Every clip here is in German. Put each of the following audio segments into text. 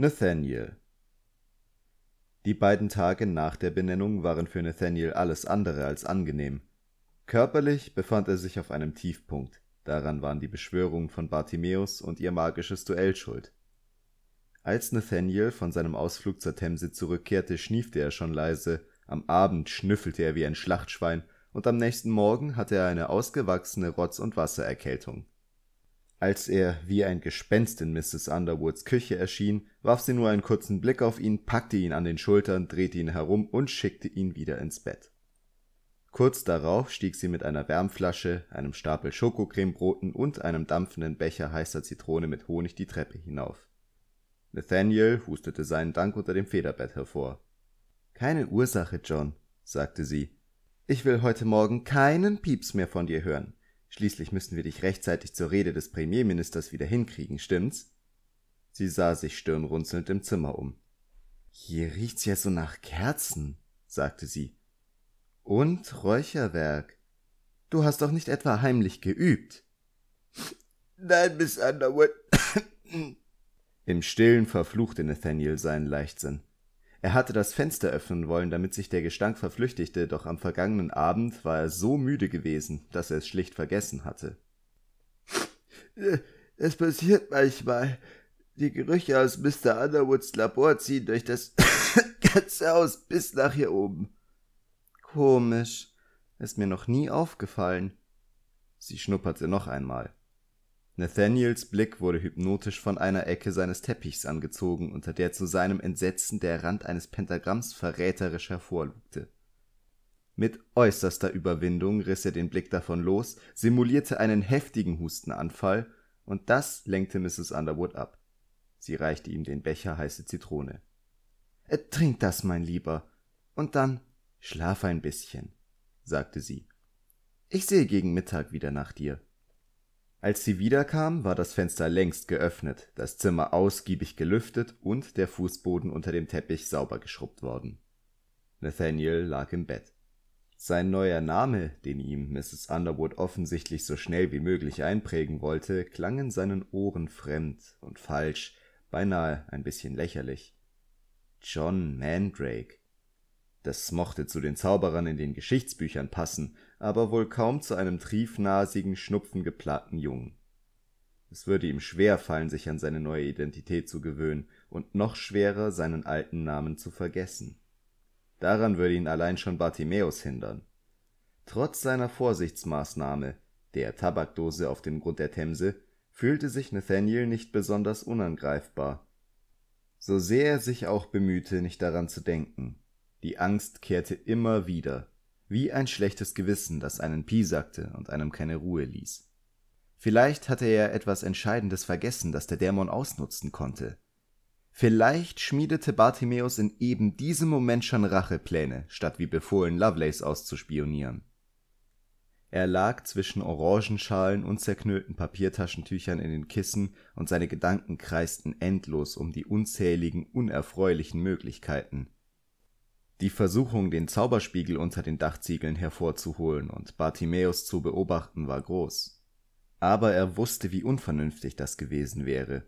Nathaniel Die beiden Tage nach der Benennung waren für Nathaniel alles andere als angenehm. Körperlich befand er sich auf einem Tiefpunkt, daran waren die Beschwörungen von Bartimäus und ihr magisches Duell schuld. Als Nathaniel von seinem Ausflug zur Themse zurückkehrte, schniefte er schon leise, am Abend schnüffelte er wie ein Schlachtschwein, und am nächsten Morgen hatte er eine ausgewachsene Rotz- und Wassererkältung als er wie ein Gespenst in Mrs. Underwoods Küche erschien, warf sie nur einen kurzen Blick auf ihn, packte ihn an den Schultern, drehte ihn herum und schickte ihn wieder ins Bett. Kurz darauf stieg sie mit einer Wärmflasche, einem Stapel Schokocremebroten und einem dampfenden Becher heißer Zitrone mit Honig die Treppe hinauf. Nathaniel hustete seinen Dank unter dem Federbett hervor. Keine Ursache, John, sagte sie. Ich will heute Morgen keinen Pieps mehr von dir hören. Schließlich müssen wir dich rechtzeitig zur Rede des Premierministers wieder hinkriegen, stimmt's? Sie sah sich stirnrunzelnd im Zimmer um. Hier riecht's ja so nach Kerzen, sagte sie. Und Räucherwerk. Du hast doch nicht etwa heimlich geübt. Nein, Miss Underwood. Im Stillen verfluchte Nathaniel seinen Leichtsinn. Er hatte das Fenster öffnen wollen, damit sich der Gestank verflüchtigte, doch am vergangenen Abend war er so müde gewesen, dass er es schlicht vergessen hatte. Äh, es passiert manchmal. Die Gerüche aus Mr. Underwoods Labor ziehen durch das ganze Haus bis nach hier oben. Komisch. Ist mir noch nie aufgefallen. Sie schnupperte noch einmal. Nathaniels Blick wurde hypnotisch von einer Ecke seines Teppichs angezogen, unter der zu seinem Entsetzen der Rand eines Pentagramms verräterisch hervorlugte. Mit äußerster Überwindung riss er den Blick davon los, simulierte einen heftigen Hustenanfall, und das lenkte Mrs. Underwood ab. Sie reichte ihm den Becher heiße Zitrone. Äh, trink das, mein Lieber, und dann schlaf ein bisschen, sagte sie. Ich sehe gegen Mittag wieder nach dir als sie wiederkam war das fenster längst geöffnet das zimmer ausgiebig gelüftet und der fußboden unter dem teppich sauber geschrubbt worden Nathaniel lag im bett sein neuer name den ihm mrs underwood offensichtlich so schnell wie möglich einprägen wollte klang in seinen ohren fremd und falsch beinahe ein bisschen lächerlich john mandrake das mochte zu den zauberern in den geschichtsbüchern passen aber wohl kaum zu einem triefnasigen, schnupfengeplagten Jungen. Es würde ihm schwer fallen, sich an seine neue Identität zu gewöhnen und noch schwerer, seinen alten Namen zu vergessen. Daran würde ihn allein schon Bartimäus hindern. Trotz seiner Vorsichtsmaßnahme, der Tabakdose auf dem Grund der Themse, fühlte sich Nathaniel nicht besonders unangreifbar. So sehr er sich auch bemühte, nicht daran zu denken, die Angst kehrte immer wieder, wie ein schlechtes Gewissen, das einen Pi sagte und einem keine Ruhe ließ. Vielleicht hatte er etwas Entscheidendes vergessen, das der Dämon ausnutzen konnte. Vielleicht schmiedete Bartimäus in eben diesem Moment schon Rachepläne, statt wie befohlen Lovelace auszuspionieren. Er lag zwischen Orangenschalen und zerknüllten Papiertaschentüchern in den Kissen und seine Gedanken kreisten endlos um die unzähligen, unerfreulichen Möglichkeiten die Versuchung, den Zauberspiegel unter den Dachziegeln hervorzuholen und Bartimäus zu beobachten, war groß. Aber er wusste, wie unvernünftig das gewesen wäre.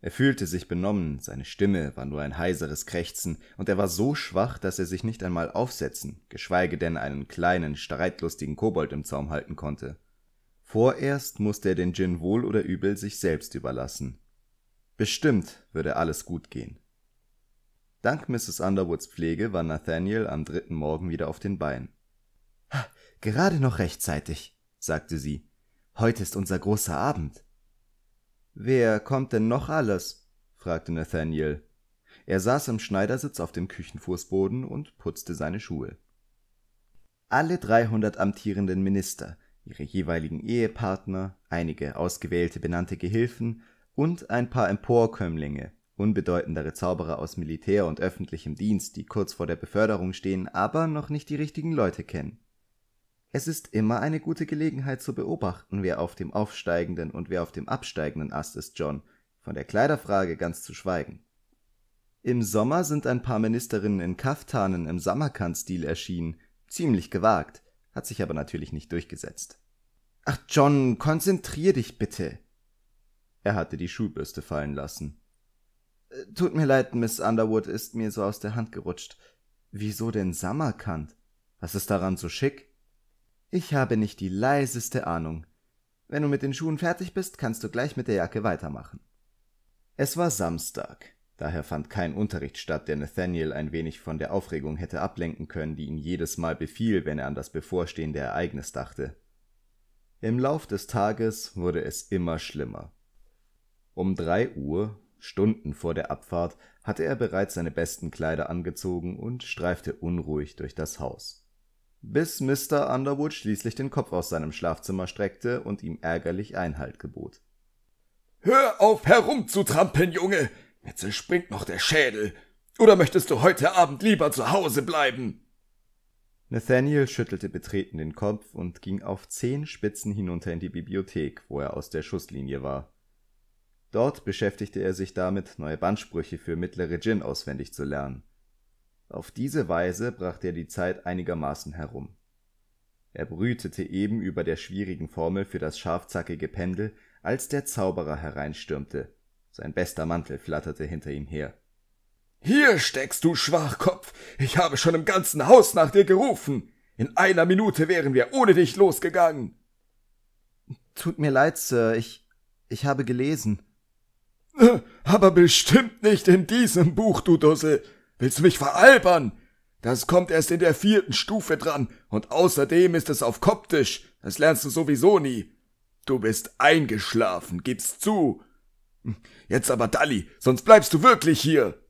Er fühlte sich benommen, seine Stimme war nur ein heiseres Krächzen, und er war so schwach, dass er sich nicht einmal aufsetzen, geschweige denn einen kleinen, streitlustigen Kobold im Zaum halten konnte. Vorerst musste er den Djinn wohl oder übel sich selbst überlassen. Bestimmt würde alles gut gehen. Dank Mrs. Underwoods Pflege war Nathaniel am dritten Morgen wieder auf den Beinen. Gerade noch rechtzeitig, sagte sie. Heute ist unser großer Abend. Wer kommt denn noch alles? fragte Nathaniel. Er saß im Schneidersitz auf dem Küchenfußboden und putzte seine Schuhe. Alle dreihundert amtierenden Minister, ihre jeweiligen Ehepartner, einige ausgewählte benannte Gehilfen und ein paar Emporkömmlinge unbedeutendere Zauberer aus Militär und öffentlichem Dienst, die kurz vor der Beförderung stehen, aber noch nicht die richtigen Leute kennen. Es ist immer eine gute Gelegenheit zu beobachten, wer auf dem aufsteigenden und wer auf dem absteigenden Ast ist, John, von der Kleiderfrage ganz zu schweigen. Im Sommer sind ein paar Ministerinnen in Kaftanen im Samarkand-Stil erschienen, ziemlich gewagt, hat sich aber natürlich nicht durchgesetzt. Ach John, konzentrier dich bitte. Er hatte die Schulbürste fallen lassen. Tut mir leid, Miss Underwood ist mir so aus der Hand gerutscht. Wieso denn Samarkand? Was ist daran so schick? Ich habe nicht die leiseste Ahnung. Wenn du mit den Schuhen fertig bist, kannst du gleich mit der Jacke weitermachen. Es war Samstag, daher fand kein Unterricht statt, der Nathaniel ein wenig von der Aufregung hätte ablenken können, die ihn jedes Mal befiel, wenn er an das bevorstehende Ereignis dachte. Im Lauf des Tages wurde es immer schlimmer. Um drei Uhr Stunden vor der Abfahrt hatte er bereits seine besten Kleider angezogen und streifte unruhig durch das Haus. Bis Mr. Underwood schließlich den Kopf aus seinem Schlafzimmer streckte und ihm ärgerlich Einhalt gebot. Hör auf herumzutrampeln, Junge! Jetzt zerspringt noch der Schädel. Oder möchtest du heute Abend lieber zu Hause bleiben? Nathaniel schüttelte betreten den Kopf und ging auf zehn Spitzen hinunter in die Bibliothek, wo er aus der Schusslinie war. Dort beschäftigte er sich damit, neue Bandsprüche für mittlere Djinn auswendig zu lernen. Auf diese Weise brachte er die Zeit einigermaßen herum. Er brütete eben über der schwierigen Formel für das scharfzackige Pendel, als der Zauberer hereinstürmte. Sein bester Mantel flatterte hinter ihm her. Hier steckst du, Schwachkopf! Ich habe schon im ganzen Haus nach dir gerufen! In einer Minute wären wir ohne dich losgegangen! Tut mir leid, Sir, ich. ich habe gelesen. Äh, aber bestimmt nicht in diesem Buch, du Dussel. Willst du mich veralbern? Das kommt erst in der vierten Stufe dran und außerdem ist es auf Koptisch. Das lernst du sowieso nie. Du bist eingeschlafen, gib's zu. Jetzt aber Dalli, sonst bleibst du wirklich hier.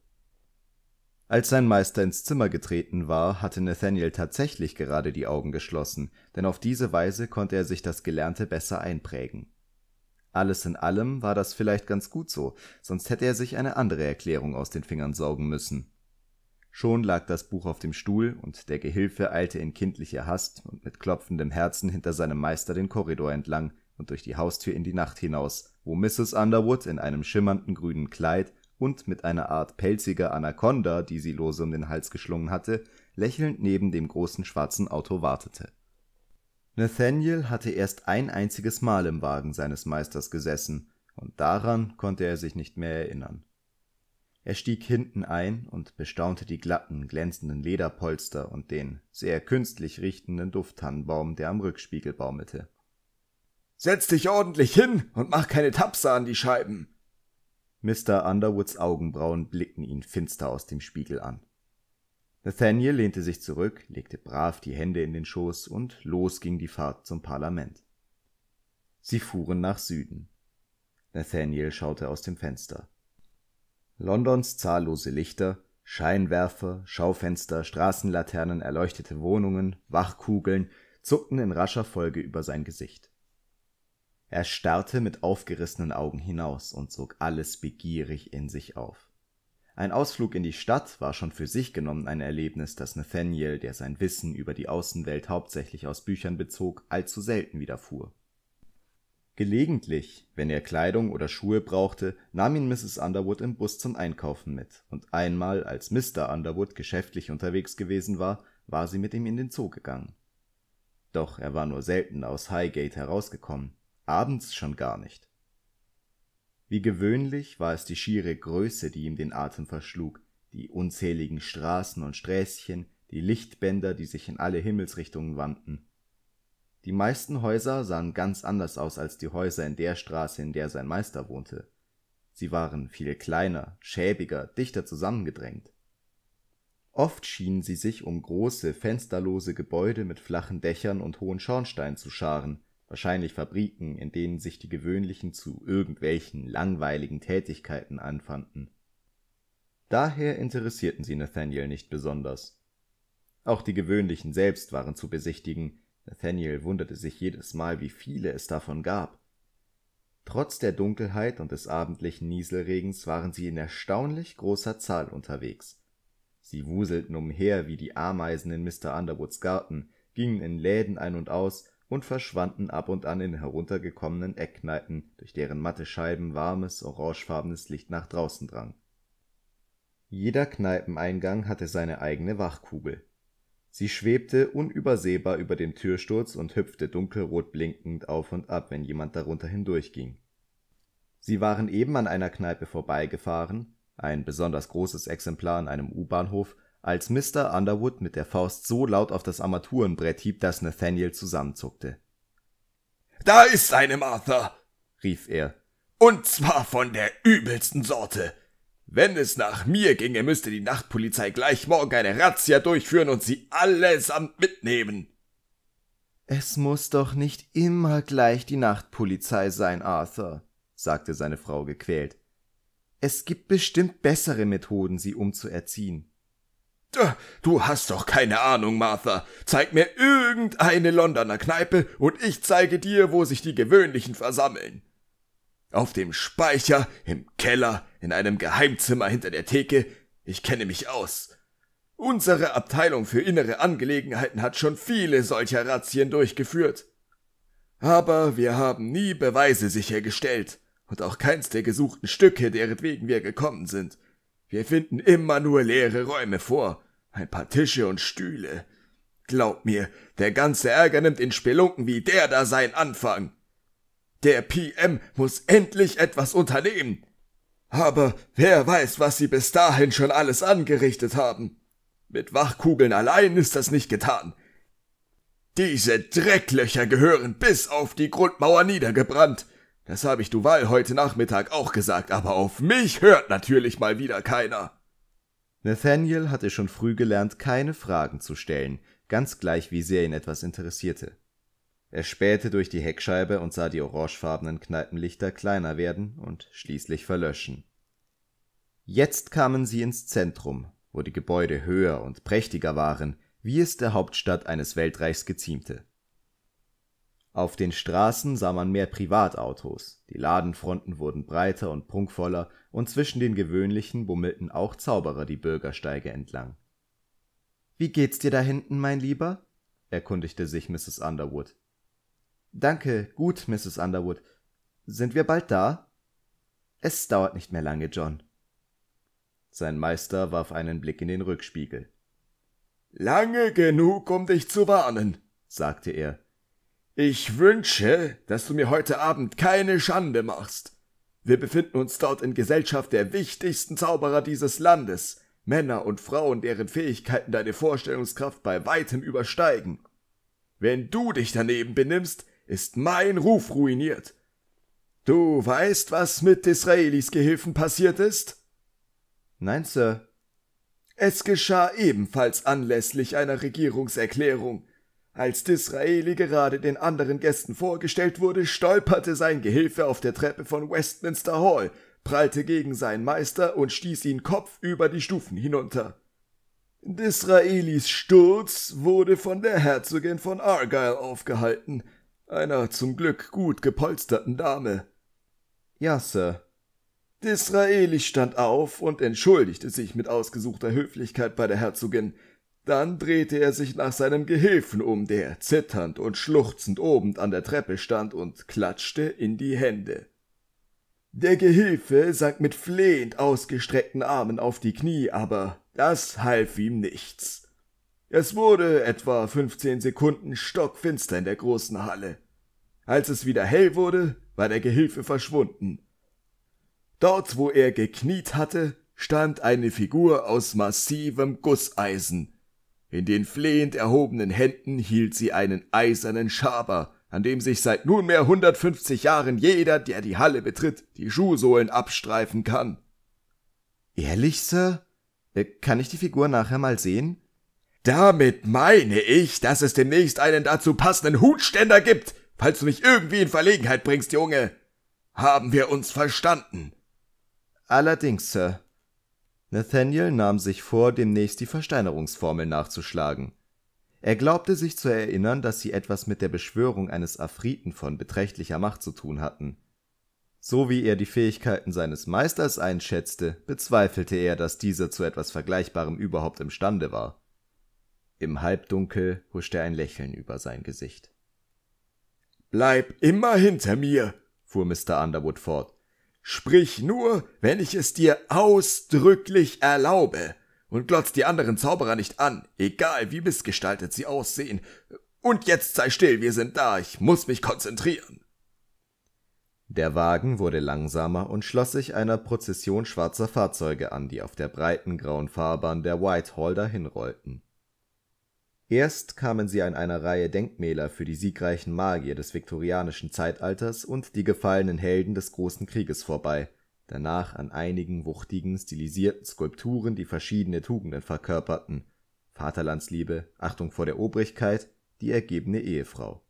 Als sein Meister ins Zimmer getreten war, hatte Nathaniel tatsächlich gerade die Augen geschlossen, denn auf diese Weise konnte er sich das Gelernte besser einprägen. Alles in allem war das vielleicht ganz gut so, sonst hätte er sich eine andere Erklärung aus den Fingern saugen müssen. Schon lag das Buch auf dem Stuhl, und der Gehilfe eilte in kindlicher Hast und mit klopfendem Herzen hinter seinem Meister den Korridor entlang und durch die Haustür in die Nacht hinaus, wo Mrs. Underwood in einem schimmernden grünen Kleid und mit einer Art pelziger Anaconda, die sie lose um den Hals geschlungen hatte, lächelnd neben dem großen schwarzen Auto wartete. Nathaniel hatte erst ein einziges Mal im Wagen seines Meisters gesessen, und daran konnte er sich nicht mehr erinnern. Er stieg hinten ein und bestaunte die glatten, glänzenden Lederpolster und den sehr künstlich riechenden Dufttannenbaum, der am Rückspiegel baumelte. Setz dich ordentlich hin und mach keine Tapse an die Scheiben! Mr. Underwoods Augenbrauen blickten ihn finster aus dem Spiegel an. Nathaniel lehnte sich zurück, legte brav die Hände in den Schoß und los ging die Fahrt zum Parlament. Sie fuhren nach Süden. Nathaniel schaute aus dem Fenster. Londons zahllose Lichter, Scheinwerfer, Schaufenster, Straßenlaternen, erleuchtete Wohnungen, Wachkugeln zuckten in rascher Folge über sein Gesicht. Er starrte mit aufgerissenen Augen hinaus und zog alles begierig in sich auf. Ein Ausflug in die Stadt war schon für sich genommen ein Erlebnis, das Nathaniel, der sein Wissen über die Außenwelt hauptsächlich aus Büchern bezog, allzu selten widerfuhr. Gelegentlich, wenn er Kleidung oder Schuhe brauchte, nahm ihn Mrs. Underwood im Bus zum Einkaufen mit, und einmal, als Mr. Underwood geschäftlich unterwegs gewesen war, war sie mit ihm in den Zoo gegangen. Doch er war nur selten aus Highgate herausgekommen, abends schon gar nicht. Wie gewöhnlich war es die schiere Größe, die ihm den Atem verschlug, die unzähligen Straßen und Sträßchen, die Lichtbänder, die sich in alle Himmelsrichtungen wandten. Die meisten Häuser sahen ganz anders aus als die Häuser in der Straße, in der sein Meister wohnte. Sie waren viel kleiner, schäbiger, dichter zusammengedrängt. Oft schienen sie sich um große, fensterlose Gebäude mit flachen Dächern und hohen Schornsteinen zu scharen, wahrscheinlich Fabriken, in denen sich die gewöhnlichen zu irgendwelchen langweiligen Tätigkeiten anfanden. Daher interessierten sie Nathaniel nicht besonders. Auch die gewöhnlichen selbst waren zu besichtigen, Nathaniel wunderte sich jedes Mal, wie viele es davon gab. Trotz der Dunkelheit und des abendlichen Nieselregens waren sie in erstaunlich großer Zahl unterwegs. Sie wuselten umher wie die Ameisen in Mr. Underwoods Garten, gingen in Läden ein und aus und verschwanden ab und an in heruntergekommenen Eckkneipen, durch deren matte Scheiben warmes, orangefarbenes Licht nach draußen drang. Jeder Kneipeneingang hatte seine eigene Wachkugel. Sie schwebte unübersehbar über dem Türsturz und hüpfte dunkelrot blinkend auf und ab, wenn jemand darunter hindurchging. Sie waren eben an einer Kneipe vorbeigefahren, ein besonders großes Exemplar an einem U-Bahnhof, als Mr. Underwood mit der Faust so laut auf das Armaturenbrett hieb, dass Nathaniel zusammenzuckte. Da ist eine Martha, rief er, und zwar von der übelsten Sorte. Wenn es nach mir ginge, müsste die Nachtpolizei gleich morgen eine Razzia durchführen und sie allesamt mitnehmen. Es muss doch nicht immer gleich die Nachtpolizei sein, Arthur, sagte seine Frau gequält. Es gibt bestimmt bessere Methoden, sie umzuerziehen. Du hast doch keine Ahnung, Martha. Zeig mir irgendeine Londoner Kneipe und ich zeige dir, wo sich die gewöhnlichen versammeln. Auf dem Speicher, im Keller, in einem Geheimzimmer hinter der Theke, ich kenne mich aus. Unsere Abteilung für innere Angelegenheiten hat schon viele solcher Razzien durchgeführt. Aber wir haben nie Beweise sichergestellt und auch keins der gesuchten Stücke, deretwegen wir gekommen sind. Wir finden immer nur leere Räume vor, ein paar Tische und Stühle. Glaub mir, der ganze Ärger nimmt in Spelunken wie der da seinen Anfang. Der PM muss endlich etwas unternehmen. Aber wer weiß, was sie bis dahin schon alles angerichtet haben. Mit Wachkugeln allein ist das nicht getan. Diese Drecklöcher gehören bis auf die Grundmauer niedergebrannt. Das habe ich Duval heute Nachmittag auch gesagt, aber auf mich hört natürlich mal wieder keiner. Nathaniel hatte schon früh gelernt, keine Fragen zu stellen, ganz gleich wie sehr ihn etwas interessierte. Er spähte durch die Heckscheibe und sah die orangefarbenen Kneipenlichter kleiner werden und schließlich verlöschen. Jetzt kamen sie ins Zentrum, wo die Gebäude höher und prächtiger waren, wie es der Hauptstadt eines Weltreichs geziemte. Auf den Straßen sah man mehr Privatautos, die Ladenfronten wurden breiter und prunkvoller, und zwischen den gewöhnlichen bummelten auch Zauberer die Bürgersteige entlang. »Wie geht's dir da hinten, mein Lieber?« erkundigte sich Mrs. Underwood. »Danke, gut, Mrs. Underwood. Sind wir bald da?« »Es dauert nicht mehr lange, John.« Sein Meister warf einen Blick in den Rückspiegel. »Lange genug, um dich zu warnen«, sagte er, ich wünsche, dass du mir heute Abend keine Schande machst. Wir befinden uns dort in Gesellschaft der wichtigsten Zauberer dieses Landes, Männer und Frauen, deren Fähigkeiten deine Vorstellungskraft bei weitem übersteigen. Wenn du dich daneben benimmst, ist mein Ruf ruiniert. Du weißt, was mit Israelis Gehilfen passiert ist? Nein, Sir. Es geschah ebenfalls anlässlich einer Regierungserklärung. Als Disraeli gerade den anderen Gästen vorgestellt wurde, stolperte sein Gehilfe auf der Treppe von Westminster Hall, prallte gegen seinen Meister und stieß ihn kopfüber die Stufen hinunter. Disraelis Sturz wurde von der Herzogin von Argyle aufgehalten, einer zum Glück gut gepolsterten Dame. Ja, Sir. Disraeli stand auf und entschuldigte sich mit ausgesuchter Höflichkeit bei der Herzogin, dann drehte er sich nach seinem Gehilfen um, der zitternd und schluchzend oben an der Treppe stand und klatschte in die Hände. Der Gehilfe sank mit flehend ausgestreckten Armen auf die Knie, aber das half ihm nichts. Es wurde etwa fünfzehn Sekunden stockfinster in der großen Halle. Als es wieder hell wurde, war der Gehilfe verschwunden. Dort, wo er gekniet hatte, stand eine Figur aus massivem Gusseisen, in den flehend erhobenen Händen hielt sie einen eisernen Schaber, an dem sich seit nunmehr 150 Jahren jeder, der die Halle betritt, die Schuhsohlen abstreifen kann. Ehrlich, Sir? Äh, kann ich die Figur nachher mal sehen? Damit meine ich, dass es demnächst einen dazu passenden Hutständer gibt, falls du mich irgendwie in Verlegenheit bringst, Junge. Haben wir uns verstanden? Allerdings, Sir. Nathaniel nahm sich vor, demnächst die Versteinerungsformel nachzuschlagen. Er glaubte sich zu erinnern, dass sie etwas mit der Beschwörung eines Afriten von beträchtlicher Macht zu tun hatten. So wie er die Fähigkeiten seines Meisters einschätzte, bezweifelte er, dass dieser zu etwas Vergleichbarem überhaupt imstande war. Im Halbdunkel huschte ein Lächeln über sein Gesicht. Bleib immer hinter mir, fuhr Mr. Underwood fort. Sprich nur, wenn ich es dir ausdrücklich erlaube. Und glotz die anderen Zauberer nicht an, egal wie missgestaltet sie aussehen. Und jetzt sei still, wir sind da, ich muss mich konzentrieren. Der Wagen wurde langsamer und schloss sich einer Prozession schwarzer Fahrzeuge an, die auf der breiten grauen Fahrbahn der Whitehall dahinrollten. Erst kamen sie an einer Reihe Denkmäler für die siegreichen Magier des viktorianischen Zeitalters und die gefallenen Helden des großen Krieges vorbei, danach an einigen wuchtigen, stilisierten Skulpturen, die verschiedene Tugenden verkörperten: Vaterlandsliebe, Achtung vor der Obrigkeit, die ergebene Ehefrau.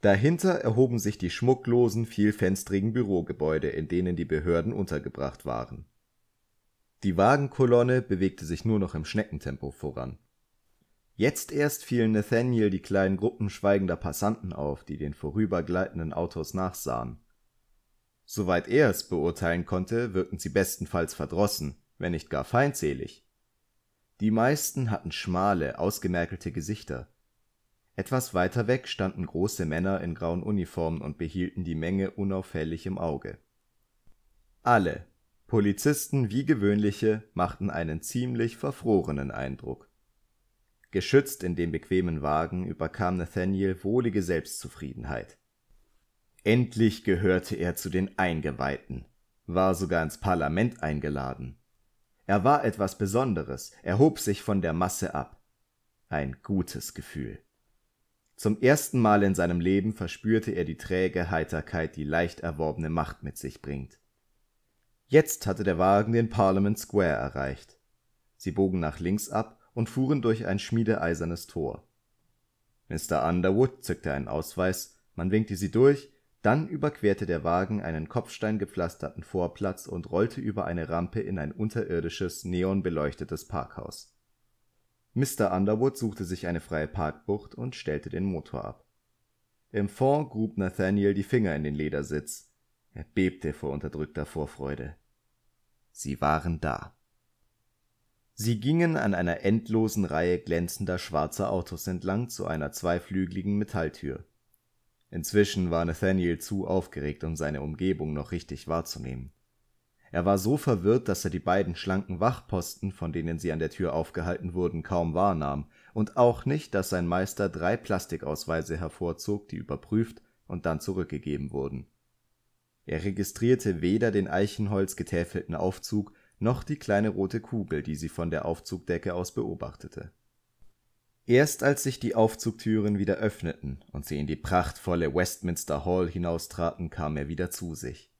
Dahinter erhoben sich die schmucklosen, vielfenstrigen Bürogebäude, in denen die Behörden untergebracht waren. Die Wagenkolonne bewegte sich nur noch im Schneckentempo voran Jetzt erst fielen Nathaniel die kleinen Gruppen schweigender Passanten auf, die den vorübergleitenden Autos nachsahen. Soweit er es beurteilen konnte, wirkten sie bestenfalls verdrossen, wenn nicht gar feindselig. Die meisten hatten schmale, ausgemerkelte Gesichter. Etwas weiter weg standen große Männer in grauen Uniformen und behielten die Menge unauffällig im Auge. Alle, Polizisten wie gewöhnliche, machten einen ziemlich verfrorenen Eindruck. Geschützt in dem bequemen Wagen überkam Nathaniel wohlige Selbstzufriedenheit. Endlich gehörte er zu den Eingeweihten, war sogar ins Parlament eingeladen. Er war etwas Besonderes, erhob sich von der Masse ab. Ein gutes Gefühl. Zum ersten Mal in seinem Leben verspürte er die träge Heiterkeit, die leicht erworbene Macht mit sich bringt. Jetzt hatte der Wagen den Parliament Square erreicht. Sie bogen nach links ab und fuhren durch ein schmiedeeisernes Tor. Mr. Underwood zückte einen Ausweis, man winkte sie durch, dann überquerte der Wagen einen kopfsteingepflasterten Vorplatz und rollte über eine Rampe in ein unterirdisches, neonbeleuchtetes Parkhaus. Mr. Underwood suchte sich eine freie Parkbucht und stellte den Motor ab. Im Fond grub Nathaniel die Finger in den Ledersitz. Er bebte vor unterdrückter Vorfreude. Sie waren da. Sie gingen an einer endlosen Reihe glänzender schwarzer Autos entlang zu einer zweiflügeligen Metalltür. Inzwischen war Nathaniel zu aufgeregt, um seine Umgebung noch richtig wahrzunehmen. Er war so verwirrt, dass er die beiden schlanken Wachposten, von denen sie an der Tür aufgehalten wurden, kaum wahrnahm, und auch nicht, dass sein Meister drei Plastikausweise hervorzog, die überprüft und dann zurückgegeben wurden. Er registrierte weder den eichenholz getäfelten Aufzug noch die kleine rote Kugel, die sie von der Aufzugdecke aus beobachtete. Erst als sich die Aufzugtüren wieder öffneten und sie in die prachtvolle Westminster Hall hinaustraten, kam er wieder zu sich.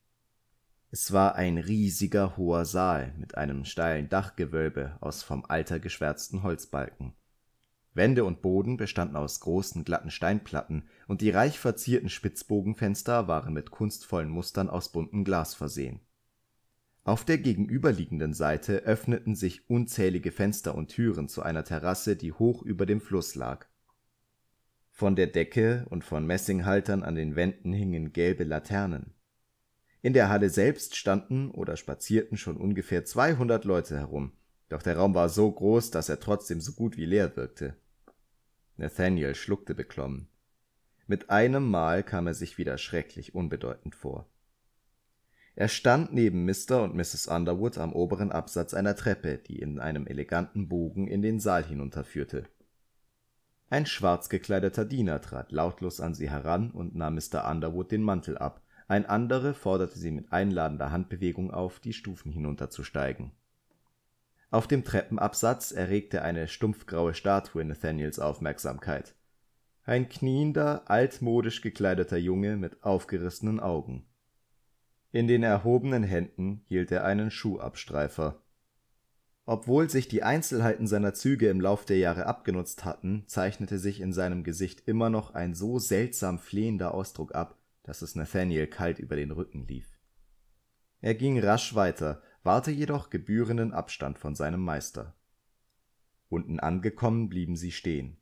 Es war ein riesiger hoher Saal mit einem steilen Dachgewölbe aus vom Alter geschwärzten Holzbalken. Wände und Boden bestanden aus großen glatten Steinplatten, und die reich verzierten Spitzbogenfenster waren mit kunstvollen Mustern aus buntem Glas versehen. Auf der gegenüberliegenden Seite öffneten sich unzählige Fenster und Türen zu einer Terrasse, die hoch über dem Fluss lag. Von der Decke und von Messinghaltern an den Wänden hingen gelbe Laternen. In der Halle selbst standen oder spazierten schon ungefähr 200 Leute herum, doch der Raum war so groß, dass er trotzdem so gut wie leer wirkte. Nathaniel schluckte beklommen. Mit einem Mal kam er sich wieder schrecklich unbedeutend vor. Er stand neben Mr. und Mrs. Underwood am oberen Absatz einer Treppe, die in einem eleganten Bogen in den Saal hinunterführte. Ein schwarz gekleideter Diener trat lautlos an sie heran und nahm Mr. Underwood den Mantel ab, ein andere forderte sie mit einladender Handbewegung auf, die Stufen hinunterzusteigen. Auf dem Treppenabsatz erregte eine stumpfgraue Statue Nathaniels Aufmerksamkeit. Ein kniender, altmodisch gekleideter Junge mit aufgerissenen Augen. In den erhobenen Händen hielt er einen Schuhabstreifer. Obwohl sich die Einzelheiten seiner Züge im Lauf der Jahre abgenutzt hatten, zeichnete sich in seinem Gesicht immer noch ein so seltsam flehender Ausdruck ab, dass es Nathaniel kalt über den Rücken lief. Er ging rasch weiter, warte jedoch gebührenden Abstand von seinem Meister. Unten angekommen blieben sie stehen.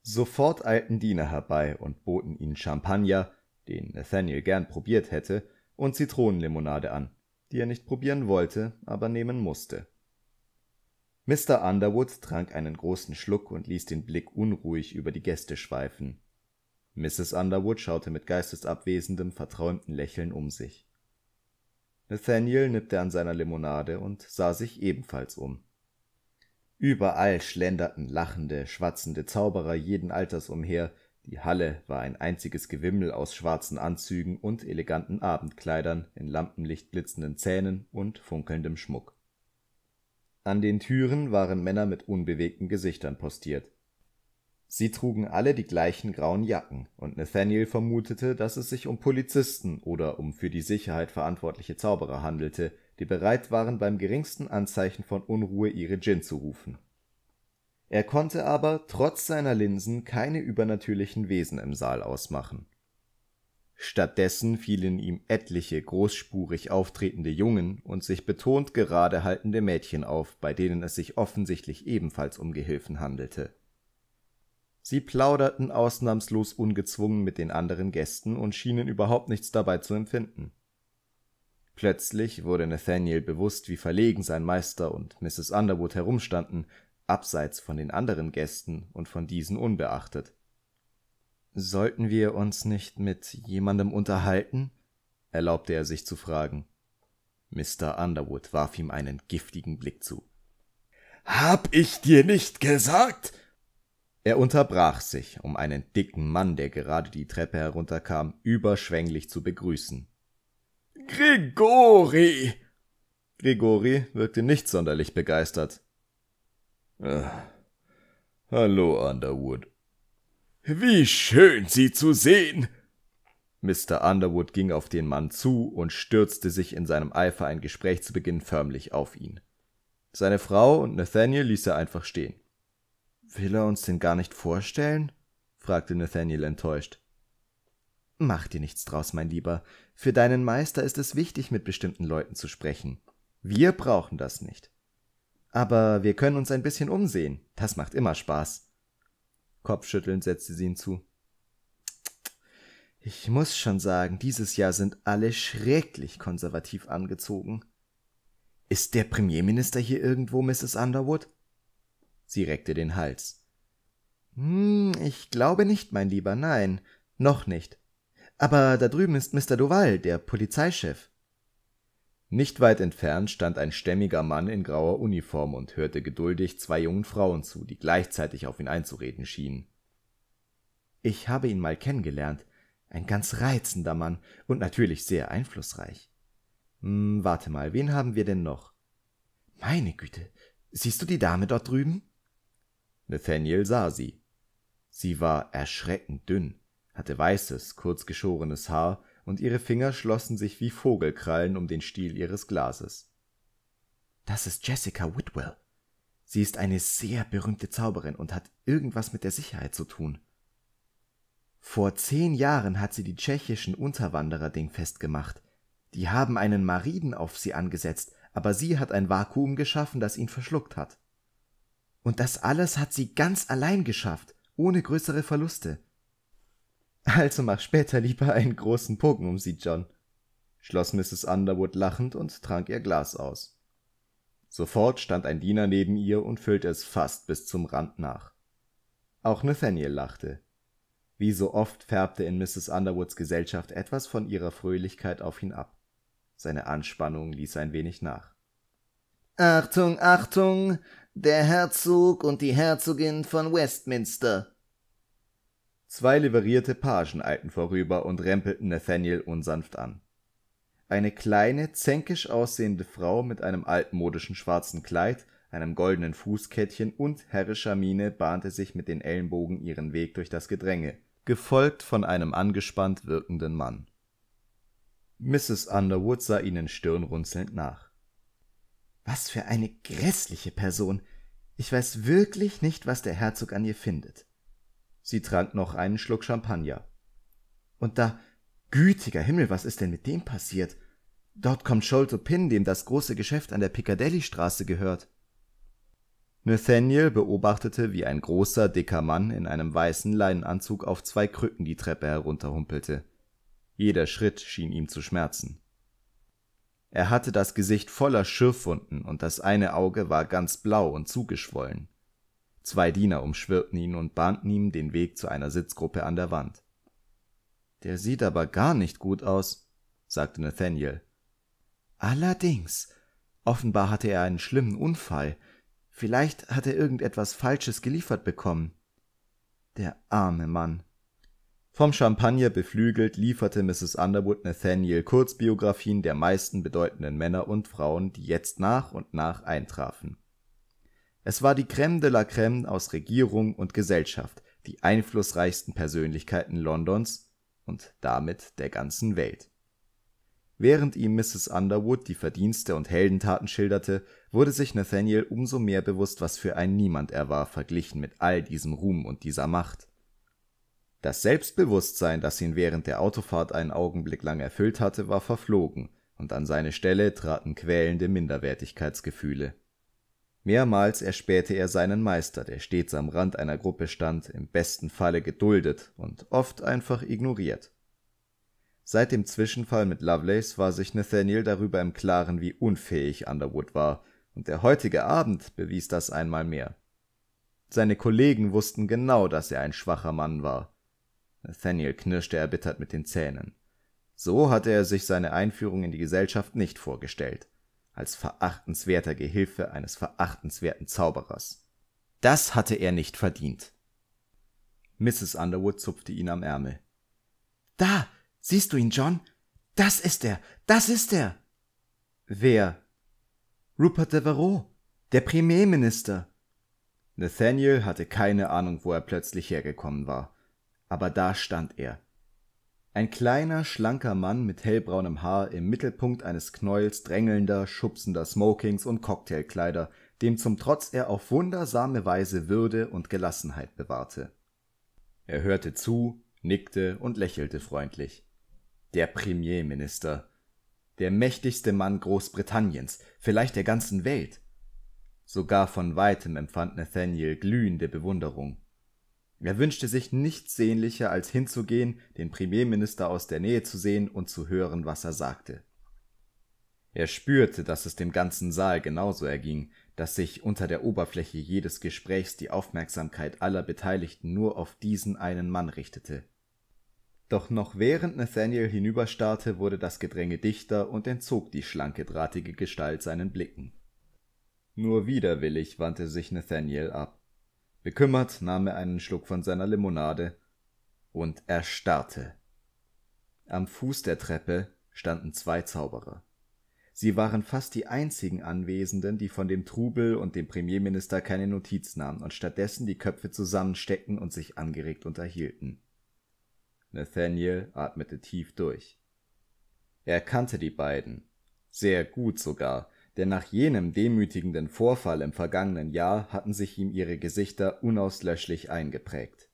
Sofort eilten Diener herbei und boten ihnen Champagner, den Nathaniel gern probiert hätte, und Zitronenlimonade an, die er nicht probieren wollte, aber nehmen musste. Mr. Underwood trank einen großen Schluck und ließ den Blick unruhig über die Gäste schweifen. Mrs. Underwood schaute mit geistesabwesendem, verträumten Lächeln um sich. Nathaniel nippte an seiner Limonade und sah sich ebenfalls um. Überall schlenderten lachende, schwatzende Zauberer jeden Alters umher, die Halle war ein einziges Gewimmel aus schwarzen Anzügen und eleganten Abendkleidern, in Lampenlicht blitzenden Zähnen und funkelndem Schmuck. An den Türen waren Männer mit unbewegten Gesichtern postiert. Sie trugen alle die gleichen grauen Jacken, und Nathaniel vermutete, dass es sich um Polizisten oder um für die Sicherheit verantwortliche Zauberer handelte, die bereit waren, beim geringsten Anzeichen von Unruhe ihre Djinn zu rufen. Er konnte aber trotz seiner Linsen keine übernatürlichen Wesen im Saal ausmachen. Stattdessen fielen ihm etliche großspurig auftretende Jungen und sich betont gerade haltende Mädchen auf, bei denen es sich offensichtlich ebenfalls um Gehilfen handelte. Sie plauderten ausnahmslos ungezwungen mit den anderen Gästen und schienen überhaupt nichts dabei zu empfinden. Plötzlich wurde Nathaniel bewusst, wie verlegen sein Meister und Mrs. Underwood herumstanden, abseits von den anderen Gästen und von diesen unbeachtet. Sollten wir uns nicht mit jemandem unterhalten? erlaubte er sich zu fragen. Mr. Underwood warf ihm einen giftigen Blick zu. Hab ich dir nicht gesagt? Er unterbrach sich, um einen dicken Mann, der gerade die Treppe herunterkam, überschwänglich zu begrüßen. Grigori! Grigori wirkte nicht sonderlich begeistert. Äh, hallo, Underwood. Wie schön, Sie zu sehen. Mr. Underwood ging auf den Mann zu und stürzte sich in seinem Eifer, ein Gespräch zu beginnen, förmlich auf ihn. Seine Frau und Nathaniel ließ er einfach stehen. Will er uns denn gar nicht vorstellen? fragte Nathaniel enttäuscht. Mach dir nichts draus, mein Lieber. Für deinen Meister ist es wichtig, mit bestimmten Leuten zu sprechen. Wir brauchen das nicht. Aber wir können uns ein bisschen umsehen. Das macht immer Spaß. Kopfschüttelnd setzte sie hinzu. Ich muss schon sagen, dieses Jahr sind alle schrecklich konservativ angezogen. Ist der Premierminister hier irgendwo, Mrs. Underwood? Sie reckte den Hals. Hm, ich glaube nicht, mein Lieber, nein, noch nicht. Aber da drüben ist Mr. Duval, der Polizeichef. Nicht weit entfernt stand ein stämmiger Mann in grauer Uniform und hörte geduldig zwei jungen Frauen zu, die gleichzeitig auf ihn einzureden schienen. Ich habe ihn mal kennengelernt. Ein ganz reizender Mann und natürlich sehr einflussreich. Hm, warte mal, wen haben wir denn noch? Meine Güte, siehst du die Dame dort drüben? Nathaniel sah sie. Sie war erschreckend dünn, hatte weißes, kurzgeschorenes Haar und ihre Finger schlossen sich wie Vogelkrallen um den Stiel ihres Glases. Das ist Jessica Whitwell. Sie ist eine sehr berühmte Zauberin und hat irgendwas mit der Sicherheit zu tun. Vor zehn Jahren hat sie die tschechischen Unterwanderer Ding festgemacht. Die haben einen Mariden auf sie angesetzt, aber sie hat ein Vakuum geschaffen, das ihn verschluckt hat. Und das alles hat sie ganz allein geschafft, ohne größere Verluste. Also mach später lieber einen großen Bogen um sie, John, schloss Mrs. Underwood lachend und trank ihr Glas aus. Sofort stand ein Diener neben ihr und füllte es fast bis zum Rand nach. Auch Nathaniel lachte. Wie so oft färbte in Mrs. Underwoods Gesellschaft etwas von ihrer Fröhlichkeit auf ihn ab. Seine Anspannung ließ ein wenig nach. Achtung, Achtung! Der Herzog und die Herzogin von Westminster, Zwei liverierte Pagen eilten vorüber und rempelten Nathaniel unsanft an. Eine kleine, zänkisch aussehende Frau mit einem altmodischen schwarzen Kleid, einem goldenen Fußkettchen und herrischer Miene bahnte sich mit den Ellenbogen ihren Weg durch das Gedränge, gefolgt von einem angespannt wirkenden Mann. Mrs. Underwood sah ihnen stirnrunzelnd nach. Was für eine grässliche Person! Ich weiß wirklich nicht, was der Herzog an ihr findet. Sie trank noch einen Schluck Champagner. Und da, gütiger Himmel, was ist denn mit dem passiert? Dort kommt Sholto Pin, dem das große Geschäft an der Piccadilly-Straße gehört. Nathaniel beobachtete, wie ein großer, dicker Mann in einem weißen Leinenanzug auf zwei Krücken die Treppe herunterhumpelte. Jeder Schritt schien ihm zu schmerzen. Er hatte das Gesicht voller Schürfwunden und das eine Auge war ganz blau und zugeschwollen. Zwei Diener umschwirrten ihn und bahnten ihm den Weg zu einer Sitzgruppe an der Wand. Der sieht aber gar nicht gut aus, sagte Nathaniel. Allerdings. Offenbar hatte er einen schlimmen Unfall. Vielleicht hat er irgendetwas Falsches geliefert bekommen. Der arme Mann. Vom Champagner beflügelt lieferte Mrs. Underwood Nathaniel Kurzbiografien der meisten bedeutenden Männer und Frauen, die jetzt nach und nach eintrafen. Es war die Crème de la Crème aus Regierung und Gesellschaft, die einflussreichsten Persönlichkeiten Londons und damit der ganzen Welt. Während ihm Mrs. Underwood die Verdienste und Heldentaten schilderte, wurde sich Nathaniel umso mehr bewusst, was für ein Niemand er war, verglichen mit all diesem Ruhm und dieser Macht. Das Selbstbewusstsein, das ihn während der Autofahrt einen Augenblick lang erfüllt hatte, war verflogen, und an seine Stelle traten quälende Minderwertigkeitsgefühle. Mehrmals erspähte er seinen Meister, der stets am Rand einer Gruppe stand, im besten Falle geduldet und oft einfach ignoriert. Seit dem Zwischenfall mit Lovelace war sich Nathaniel darüber im Klaren, wie unfähig Underwood war, und der heutige Abend bewies das einmal mehr. Seine Kollegen wussten genau, dass er ein schwacher Mann war. Nathaniel knirschte erbittert mit den Zähnen. So hatte er sich seine Einführung in die Gesellschaft nicht vorgestellt als verachtenswerter Gehilfe eines verachtenswerten Zauberers. Das hatte er nicht verdient. Mrs. Underwood zupfte ihn am Ärmel. Da, siehst du ihn, John? Das ist er, das ist er. Wer? Rupert Devereux, der Premierminister. Nathaniel hatte keine Ahnung, wo er plötzlich hergekommen war, aber da stand er, ein kleiner, schlanker Mann mit hellbraunem Haar im Mittelpunkt eines Knäuels drängelnder, schubsender Smokings und Cocktailkleider, dem zum Trotz er auf wundersame Weise Würde und Gelassenheit bewahrte. Er hörte zu, nickte und lächelte freundlich. Der Premierminister. Der mächtigste Mann Großbritanniens, vielleicht der ganzen Welt. Sogar von weitem empfand Nathaniel glühende Bewunderung. Er wünschte sich nichts sehnlicher, als hinzugehen, den Premierminister aus der Nähe zu sehen und zu hören, was er sagte. Er spürte, dass es dem ganzen Saal genauso erging, dass sich unter der Oberfläche jedes Gesprächs die Aufmerksamkeit aller Beteiligten nur auf diesen einen Mann richtete. Doch noch während Nathaniel hinüberstarrte, wurde das Gedränge dichter und entzog die schlanke, drahtige Gestalt seinen Blicken. Nur widerwillig wandte sich Nathaniel ab. Bekümmert nahm er einen Schluck von seiner Limonade und erstarrte. Am Fuß der Treppe standen zwei Zauberer. Sie waren fast die einzigen Anwesenden, die von dem Trubel und dem Premierminister keine Notiz nahmen und stattdessen die Köpfe zusammensteckten und sich angeregt unterhielten. Nathaniel atmete tief durch. Er kannte die beiden, sehr gut sogar, denn nach jenem demütigenden Vorfall im vergangenen Jahr hatten sich ihm ihre Gesichter unauslöschlich eingeprägt.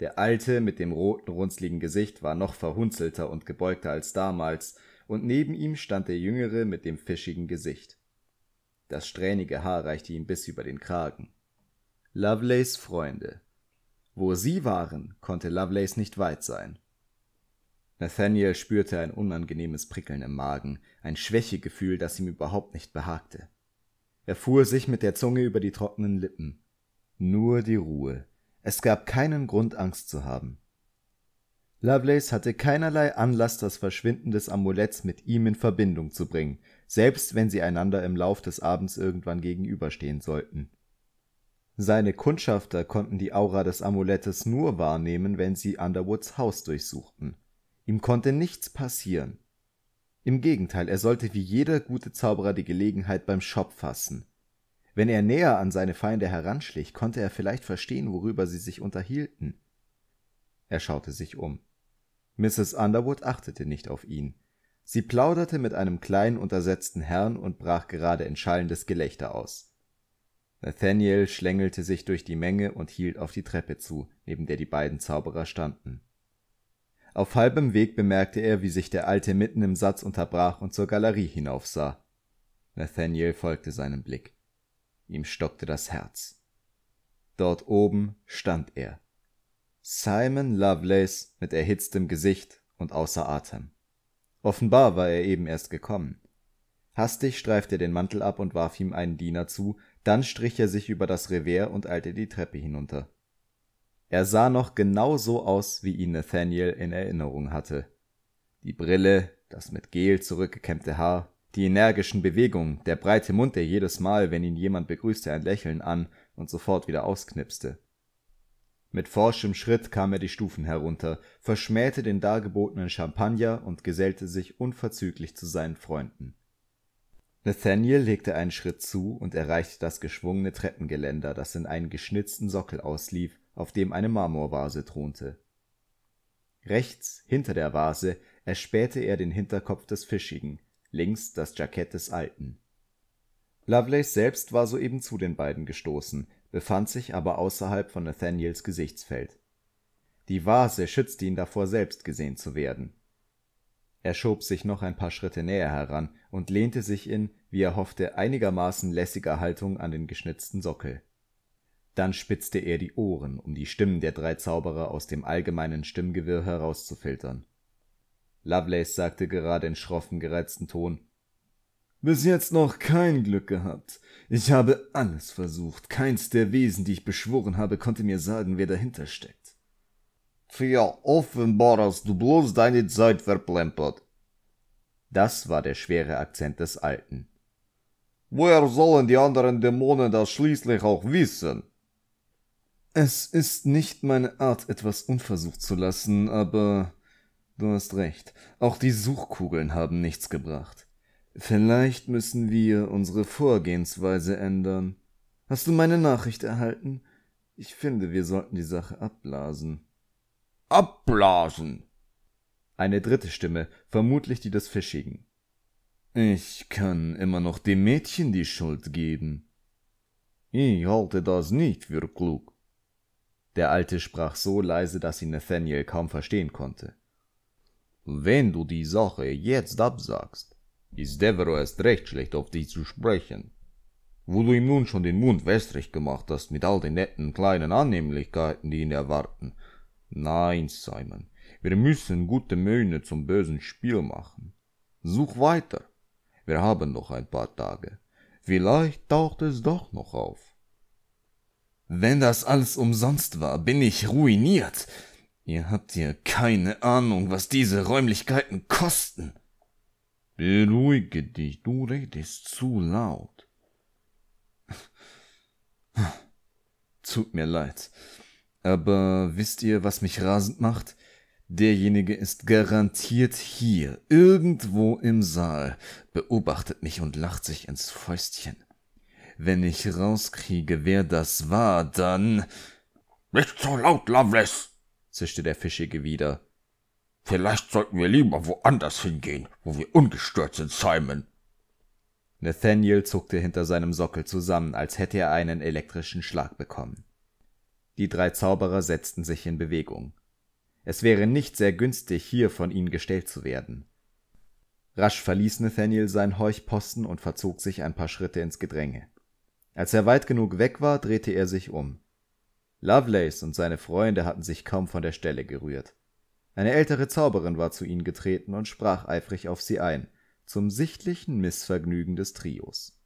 Der Alte mit dem roten, runzligen Gesicht war noch verhunzelter und gebeugter als damals, und neben ihm stand der Jüngere mit dem fischigen Gesicht. Das strähnige Haar reichte ihm bis über den Kragen. Lovelace Freunde. Wo sie waren, konnte Lovelace nicht weit sein. Nathaniel spürte ein unangenehmes Prickeln im Magen, ein Schwächegefühl, das ihm überhaupt nicht behagte. Er fuhr sich mit der Zunge über die trockenen Lippen. Nur die Ruhe. Es gab keinen Grund, Angst zu haben. Lovelace hatte keinerlei Anlass, das Verschwinden des Amuletts mit ihm in Verbindung zu bringen, selbst wenn sie einander im Lauf des Abends irgendwann gegenüberstehen sollten. Seine Kundschafter konnten die Aura des Amulettes nur wahrnehmen, wenn sie Underwoods Haus durchsuchten. Ihm konnte nichts passieren. Im Gegenteil, er sollte wie jeder gute Zauberer die Gelegenheit beim Schopf fassen. Wenn er näher an seine Feinde heranschlich, konnte er vielleicht verstehen, worüber sie sich unterhielten. Er schaute sich um. Mrs. Underwood achtete nicht auf ihn. Sie plauderte mit einem kleinen, untersetzten Herrn und brach gerade in schallendes Gelächter aus. Nathaniel schlängelte sich durch die Menge und hielt auf die Treppe zu, neben der die beiden Zauberer standen. Auf halbem Weg bemerkte er, wie sich der Alte mitten im Satz unterbrach und zur Galerie hinaufsah. Nathaniel folgte seinem Blick. Ihm stockte das Herz. Dort oben stand er. Simon Lovelace mit erhitztem Gesicht und außer Atem. Offenbar war er eben erst gekommen. Hastig streifte er den Mantel ab und warf ihm einen Diener zu, dann strich er sich über das Revers und eilte die Treppe hinunter. Er sah noch genau so aus, wie ihn Nathaniel in Erinnerung hatte. Die Brille, das mit Gel zurückgekämmte Haar, die energischen Bewegungen, der breite Mund, der jedes Mal, wenn ihn jemand begrüßte, ein Lächeln an und sofort wieder ausknipste. Mit forschem Schritt kam er die Stufen herunter, verschmähte den dargebotenen Champagner und gesellte sich unverzüglich zu seinen Freunden. Nathaniel legte einen Schritt zu und erreichte das geschwungene Treppengeländer, das in einen geschnitzten Sockel auslief, auf dem eine Marmorvase thronte. Rechts hinter der Vase erspähte er den Hinterkopf des Fischigen, links das Jackett des Alten. Lovelace selbst war soeben zu den beiden gestoßen, befand sich aber außerhalb von Nathaniels Gesichtsfeld. Die Vase schützte ihn davor, selbst gesehen zu werden. Er schob sich noch ein paar Schritte näher heran und lehnte sich in, wie er hoffte, einigermaßen lässiger Haltung an den geschnitzten Sockel dann spitzte er die Ohren, um die Stimmen der drei Zauberer aus dem allgemeinen Stimmgewirr herauszufiltern. Lovelace sagte gerade in schroffem, gereizten Ton Bis jetzt noch kein Glück gehabt. Ich habe alles versucht. Keins der Wesen, die ich beschworen habe, konnte mir sagen, wer dahinter steckt. Tja, offenbar hast du bloß deine Zeit verplempert. Das war der schwere Akzent des Alten. Woher sollen die anderen Dämonen das schließlich auch wissen? Es ist nicht meine Art, etwas unversucht zu lassen, aber du hast recht. Auch die Suchkugeln haben nichts gebracht. Vielleicht müssen wir unsere Vorgehensweise ändern. Hast du meine Nachricht erhalten? Ich finde, wir sollten die Sache abblasen. Abblasen! Eine dritte Stimme, vermutlich die des Fischigen. Ich kann immer noch dem Mädchen die Schuld geben. Ich halte das nicht für klug. Der Alte sprach so leise, dass ihn Nathaniel kaum verstehen konnte. Wenn du die Sache jetzt absagst, ist Devereux erst recht schlecht auf dich zu sprechen. Wo du ihm nun schon den Mund wässrig gemacht hast mit all den netten kleinen Annehmlichkeiten, die ihn erwarten. Nein, Simon, wir müssen gute Möhne zum bösen Spiel machen. Such weiter. Wir haben noch ein paar Tage. Vielleicht taucht es doch noch auf. Wenn das alles umsonst war, bin ich ruiniert. Ihr habt hier keine Ahnung, was diese Räumlichkeiten kosten. Beruhige dich, du redest zu laut. Tut mir leid. Aber wisst ihr, was mich rasend macht? Derjenige ist garantiert hier, irgendwo im Saal, beobachtet mich und lacht sich ins Fäustchen. Wenn ich rauskriege, wer das war, dann. Nicht so laut, Lovelace! zischte der Fischige wieder. Vielleicht sollten wir lieber woanders hingehen, wo wir ungestört sind, Simon. Nathaniel zuckte hinter seinem Sockel zusammen, als hätte er einen elektrischen Schlag bekommen. Die drei Zauberer setzten sich in Bewegung. Es wäre nicht sehr günstig, hier von ihnen gestellt zu werden. Rasch verließ Nathaniel seinen Heuchposten und verzog sich ein paar Schritte ins Gedränge. Als er weit genug weg war, drehte er sich um. Lovelace und seine Freunde hatten sich kaum von der Stelle gerührt. Eine ältere Zauberin war zu ihnen getreten und sprach eifrig auf sie ein, zum sichtlichen Missvergnügen des Trios.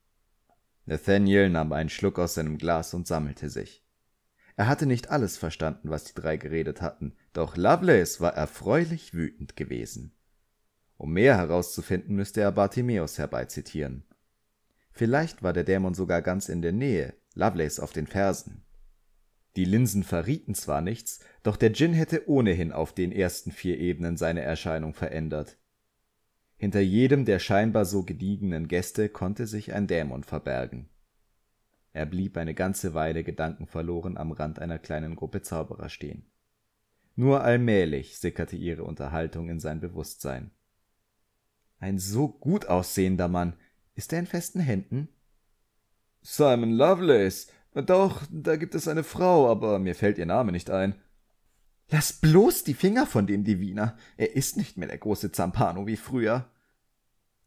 Nathaniel nahm einen Schluck aus seinem Glas und sammelte sich. Er hatte nicht alles verstanden, was die drei geredet hatten, doch Lovelace war erfreulich wütend gewesen. Um mehr herauszufinden, müsste er Bartimeus herbeizitieren. Vielleicht war der Dämon sogar ganz in der Nähe, Lovelace auf den Fersen. Die Linsen verrieten zwar nichts, doch der Djinn hätte ohnehin auf den ersten vier Ebenen seine Erscheinung verändert. Hinter jedem der scheinbar so gediegenen Gäste konnte sich ein Dämon verbergen. Er blieb eine ganze Weile gedankenverloren am Rand einer kleinen Gruppe Zauberer stehen. Nur allmählich sickerte ihre Unterhaltung in sein Bewusstsein. Ein so gut aussehender Mann, ist er in festen Händen? Simon Lovelace. Doch, da gibt es eine Frau, aber mir fällt ihr Name nicht ein. Lass bloß die Finger von dem Diviner. Er ist nicht mehr der große Zampano wie früher.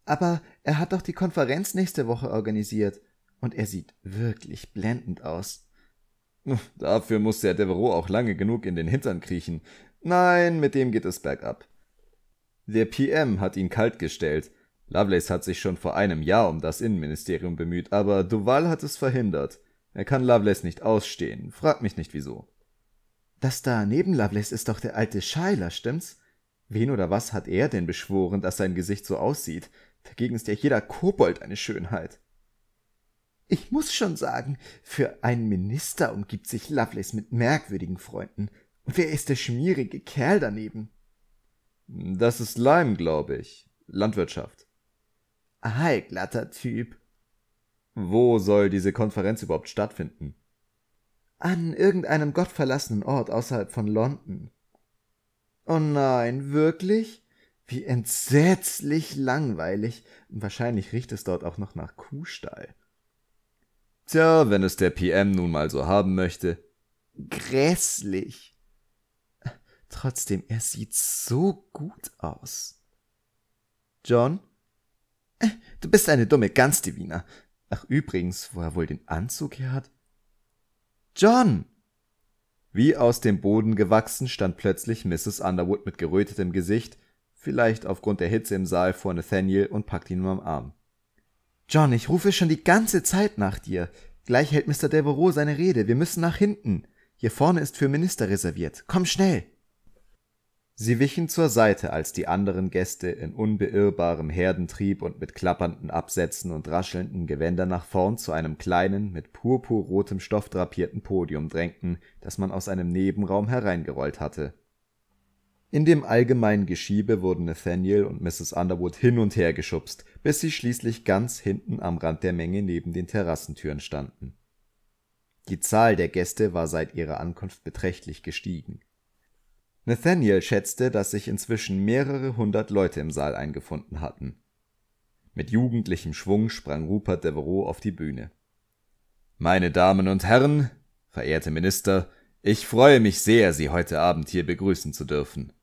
Aber er hat doch die Konferenz nächste Woche organisiert. Und er sieht wirklich blendend aus. Dafür muss der Devereaux auch lange genug in den Hintern kriechen. Nein, mit dem geht es bergab. Der PM hat ihn kalt gestellt. Lovelace hat sich schon vor einem Jahr um das Innenministerium bemüht, aber Duval hat es verhindert. Er kann Lovelace nicht ausstehen. Frag mich nicht wieso. Das da neben Lovelace ist doch der alte Scheiler, stimmt's? Wen oder was hat er denn beschworen, dass sein Gesicht so aussieht? Dagegen ist ja jeder Kobold eine Schönheit. Ich muss schon sagen, für einen Minister umgibt sich Lovelace mit merkwürdigen Freunden. Und wer ist der schmierige Kerl daneben? Das ist Leim, glaube ich. Landwirtschaft. Aalglatter Typ. Wo soll diese Konferenz überhaupt stattfinden? An irgendeinem gottverlassenen Ort außerhalb von London. Oh nein, wirklich? Wie entsetzlich langweilig. Wahrscheinlich riecht es dort auch noch nach Kuhstall. Tja, wenn es der PM nun mal so haben möchte. Grässlich. Trotzdem, er sieht so gut aus. John? Äh, du bist eine dumme Gans, die Wiener. Ach übrigens, wo er wohl den Anzug her hat? John! Wie aus dem Boden gewachsen stand plötzlich Mrs. Underwood mit gerötetem Gesicht, vielleicht aufgrund der Hitze im Saal vor Nathaniel und packte ihn am Arm. John, ich rufe schon die ganze Zeit nach dir. Gleich hält Mr. Devereaux seine Rede. Wir müssen nach hinten. Hier vorne ist für Minister reserviert. Komm schnell! Sie wichen zur Seite, als die anderen Gäste in unbeirrbarem Herdentrieb und mit klappernden Absätzen und raschelnden Gewändern nach vorn zu einem kleinen, mit purpurrotem Stoff drapierten Podium drängten, das man aus einem Nebenraum hereingerollt hatte. In dem allgemeinen Geschiebe wurden Nathaniel und Mrs. Underwood hin und her geschubst, bis sie schließlich ganz hinten am Rand der Menge neben den Terrassentüren standen. Die Zahl der Gäste war seit ihrer Ankunft beträchtlich gestiegen. Nathaniel schätzte, dass sich inzwischen mehrere hundert Leute im Saal eingefunden hatten. Mit jugendlichem Schwung sprang Rupert Devereux auf die Bühne. Meine Damen und Herren, verehrte Minister, ich freue mich sehr, Sie heute Abend hier begrüßen zu dürfen.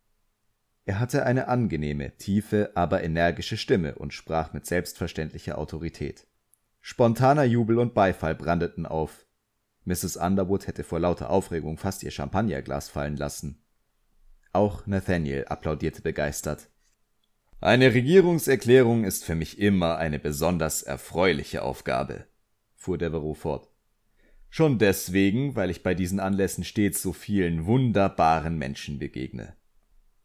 Er hatte eine angenehme, tiefe, aber energische Stimme und sprach mit selbstverständlicher Autorität. Spontaner Jubel und Beifall brandeten auf. Mrs. Underwood hätte vor lauter Aufregung fast ihr Champagnerglas fallen lassen. Auch Nathaniel applaudierte begeistert. Eine Regierungserklärung ist für mich immer eine besonders erfreuliche Aufgabe, fuhr Devereux fort. Schon deswegen, weil ich bei diesen Anlässen stets so vielen wunderbaren Menschen begegne.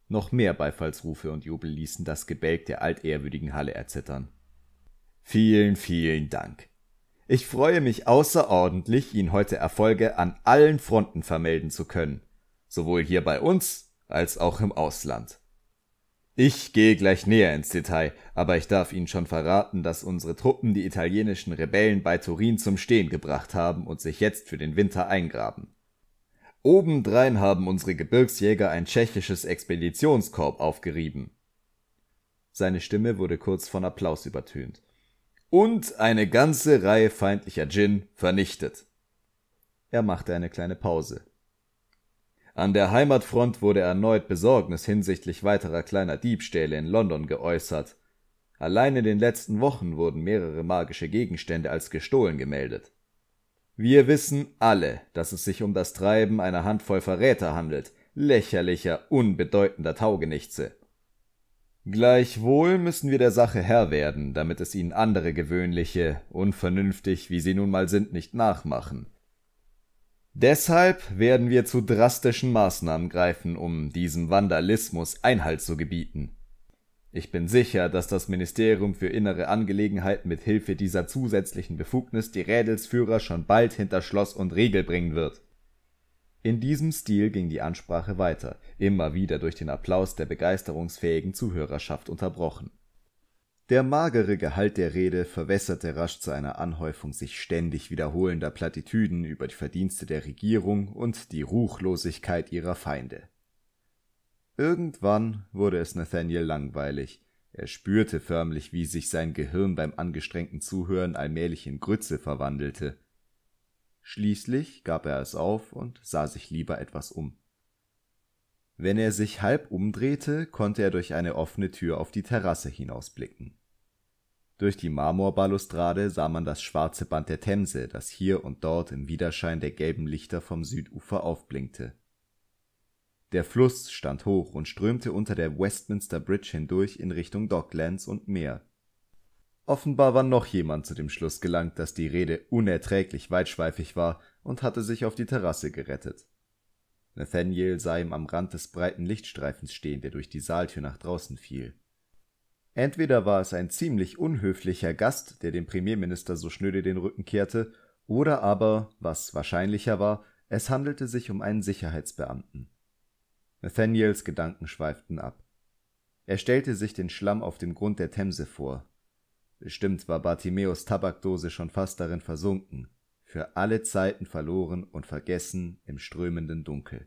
Noch mehr Beifallsrufe und Jubel ließen das Gebälk der altehrwürdigen Halle erzittern. Vielen, vielen Dank. Ich freue mich außerordentlich, Ihnen heute Erfolge an allen Fronten vermelden zu können, sowohl hier bei uns als auch im Ausland. Ich gehe gleich näher ins Detail, aber ich darf Ihnen schon verraten, dass unsere Truppen die italienischen Rebellen bei Turin zum Stehen gebracht haben und sich jetzt für den Winter eingraben. Obendrein haben unsere Gebirgsjäger ein tschechisches Expeditionskorps aufgerieben. Seine Stimme wurde kurz von Applaus übertönt. Und eine ganze Reihe feindlicher Djinn vernichtet. Er machte eine kleine Pause. An der Heimatfront wurde erneut Besorgnis hinsichtlich weiterer kleiner Diebstähle in London geäußert. Allein in den letzten Wochen wurden mehrere magische Gegenstände als gestohlen gemeldet. Wir wissen alle, dass es sich um das Treiben einer Handvoll Verräter handelt, lächerlicher, unbedeutender Taugenichtse. Gleichwohl müssen wir der Sache Herr werden, damit es ihnen andere gewöhnliche, unvernünftig, wie sie nun mal sind, nicht nachmachen. Deshalb werden wir zu drastischen Maßnahmen greifen, um diesem Vandalismus Einhalt zu gebieten. Ich bin sicher, dass das Ministerium für Innere Angelegenheiten mit Hilfe dieser zusätzlichen Befugnis die Rädelsführer schon bald hinter Schloss und Riegel bringen wird. In diesem Stil ging die Ansprache weiter, immer wieder durch den Applaus der begeisterungsfähigen Zuhörerschaft unterbrochen. Der magere Gehalt der Rede verwässerte rasch zu einer Anhäufung sich ständig wiederholender Plattitüden über die Verdienste der Regierung und die Ruchlosigkeit ihrer Feinde. Irgendwann wurde es Nathaniel langweilig. Er spürte förmlich, wie sich sein Gehirn beim angestrengten Zuhören allmählich in Grütze verwandelte. Schließlich gab er es auf und sah sich lieber etwas um. Wenn er sich halb umdrehte, konnte er durch eine offene Tür auf die Terrasse hinausblicken. Durch die Marmorbalustrade sah man das schwarze Band der Themse, das hier und dort im Widerschein der gelben Lichter vom Südufer aufblinkte. Der Fluss stand hoch und strömte unter der Westminster Bridge hindurch in Richtung Docklands und Meer. Offenbar war noch jemand zu dem Schluss gelangt, dass die Rede unerträglich weitschweifig war und hatte sich auf die Terrasse gerettet. Nathaniel sah ihm am Rand des breiten Lichtstreifens stehen, der durch die Saaltür nach draußen fiel. Entweder war es ein ziemlich unhöflicher Gast, der dem Premierminister so schnöde den Rücken kehrte, oder aber, was wahrscheinlicher war, es handelte sich um einen Sicherheitsbeamten. Nathaniels Gedanken schweiften ab. Er stellte sich den Schlamm auf dem Grund der Themse vor. Bestimmt war Bartimeus Tabakdose schon fast darin versunken, für alle Zeiten verloren und vergessen im strömenden Dunkel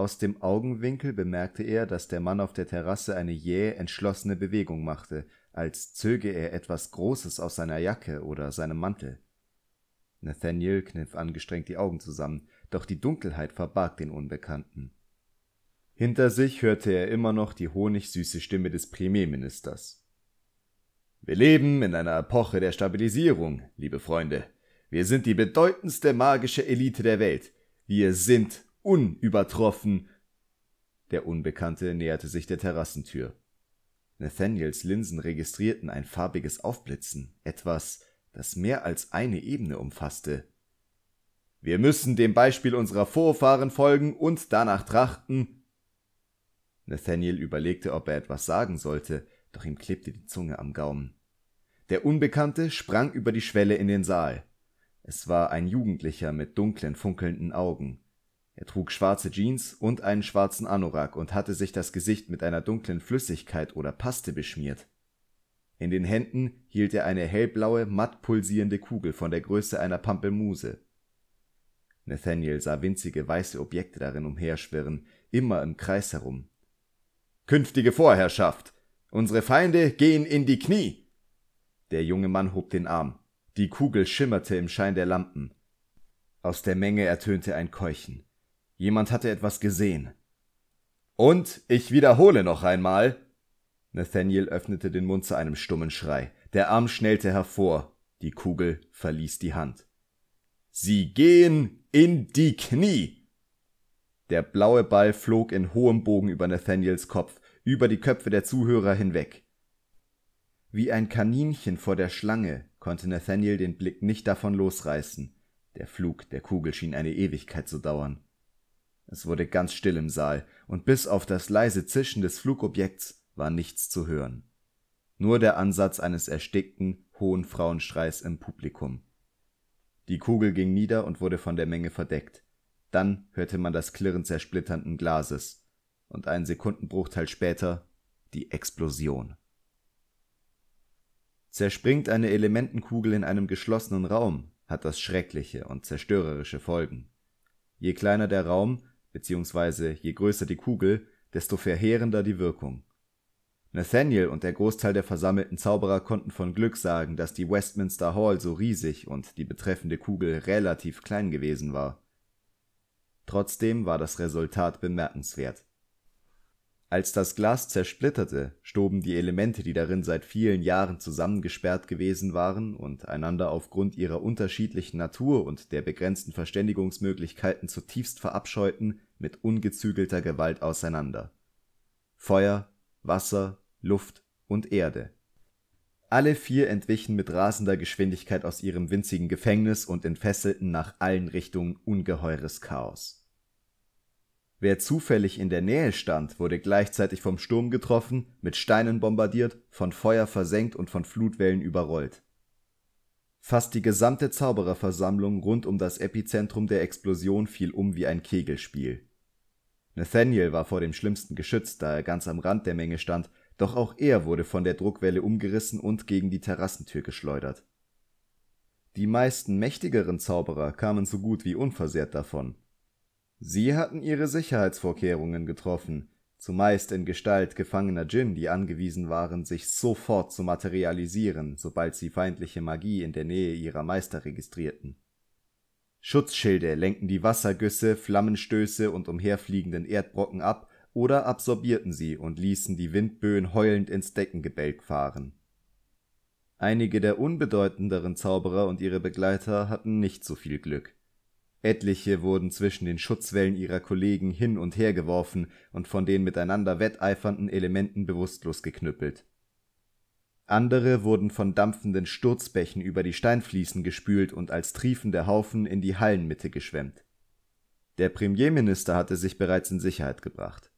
aus dem augenwinkel bemerkte er dass der mann auf der terrasse eine jähe entschlossene bewegung machte als zöge er etwas großes aus seiner jacke oder seinem mantel Nathaniel kniff angestrengt die augen zusammen doch die dunkelheit verbarg den unbekannten hinter sich hörte er immer noch die honigsüße stimme des premierministers wir leben in einer epoche der stabilisierung liebe freunde wir sind die bedeutendste magische elite der welt wir sind unübertroffen. Der Unbekannte näherte sich der Terrassentür. Nathaniels Linsen registrierten ein farbiges Aufblitzen, etwas, das mehr als eine Ebene umfasste. Wir müssen dem Beispiel unserer Vorfahren folgen und danach trachten. Nathaniel überlegte, ob er etwas sagen sollte, doch ihm klebte die Zunge am Gaumen. Der Unbekannte sprang über die Schwelle in den Saal. Es war ein Jugendlicher mit dunklen, funkelnden Augen. Er trug schwarze Jeans und einen schwarzen Anorak und hatte sich das Gesicht mit einer dunklen Flüssigkeit oder Paste beschmiert. In den Händen hielt er eine hellblaue, matt pulsierende Kugel von der Größe einer Pampelmuse. Nathaniel sah winzige weiße Objekte darin umherschwirren, immer im Kreis herum. Künftige Vorherrschaft! Unsere Feinde gehen in die Knie! Der junge Mann hob den Arm. Die Kugel schimmerte im Schein der Lampen. Aus der Menge ertönte ein Keuchen. Jemand hatte etwas gesehen. Und ich wiederhole noch einmal. Nathaniel öffnete den Mund zu einem stummen Schrei. Der Arm schnellte hervor. Die Kugel verließ die Hand. Sie gehen in die Knie! Der blaue Ball flog in hohem Bogen über Nathaniels Kopf, über die Köpfe der Zuhörer hinweg. Wie ein Kaninchen vor der Schlange konnte Nathaniel den Blick nicht davon losreißen. Der Flug der Kugel schien eine Ewigkeit zu dauern. Es wurde ganz still im Saal, und bis auf das leise Zischen des Flugobjekts war nichts zu hören. Nur der Ansatz eines erstickten, hohen Frauenschreis im Publikum. Die Kugel ging nieder und wurde von der Menge verdeckt. Dann hörte man das Klirren zersplitternden Glases und einen Sekundenbruchteil später die Explosion. Zerspringt eine Elementenkugel in einem geschlossenen Raum, hat das schreckliche und zerstörerische Folgen. Je kleiner der Raum, beziehungsweise je größer die Kugel, desto verheerender die Wirkung. Nathaniel und der Großteil der versammelten Zauberer konnten von Glück sagen, dass die Westminster Hall so riesig und die betreffende Kugel relativ klein gewesen war. Trotzdem war das Resultat bemerkenswert als das Glas zersplitterte, stoben die Elemente, die darin seit vielen Jahren zusammengesperrt gewesen waren und einander aufgrund ihrer unterschiedlichen Natur und der begrenzten Verständigungsmöglichkeiten zutiefst verabscheuten, mit ungezügelter Gewalt auseinander. Feuer, Wasser, Luft und Erde. Alle vier entwichen mit rasender Geschwindigkeit aus ihrem winzigen Gefängnis und entfesselten nach allen Richtungen ungeheures Chaos Wer zufällig in der Nähe stand, wurde gleichzeitig vom Sturm getroffen, mit Steinen bombardiert, von Feuer versenkt und von Flutwellen überrollt. Fast die gesamte Zaubererversammlung rund um das Epizentrum der Explosion fiel um wie ein Kegelspiel. Nathaniel war vor dem Schlimmsten geschützt, da er ganz am Rand der Menge stand, doch auch er wurde von der Druckwelle umgerissen und gegen die Terrassentür geschleudert. Die meisten mächtigeren Zauberer kamen so gut wie unversehrt davon, Sie hatten ihre Sicherheitsvorkehrungen getroffen, zumeist in Gestalt gefangener Djinn, die angewiesen waren, sich sofort zu materialisieren, sobald sie feindliche Magie in der Nähe ihrer Meister registrierten. Schutzschilde lenkten die Wassergüsse, Flammenstöße und umherfliegenden Erdbrocken ab oder absorbierten sie und ließen die Windböen heulend ins Deckengebälk fahren. Einige der unbedeutenderen Zauberer und ihre Begleiter hatten nicht so viel Glück. Etliche wurden zwischen den Schutzwellen ihrer Kollegen hin und her geworfen und von den miteinander wetteifernden Elementen bewusstlos geknüppelt. Andere wurden von dampfenden Sturzbächen über die Steinfliesen gespült und als triefende Haufen in die Hallenmitte geschwemmt. Der Premierminister hatte sich bereits in Sicherheit gebracht.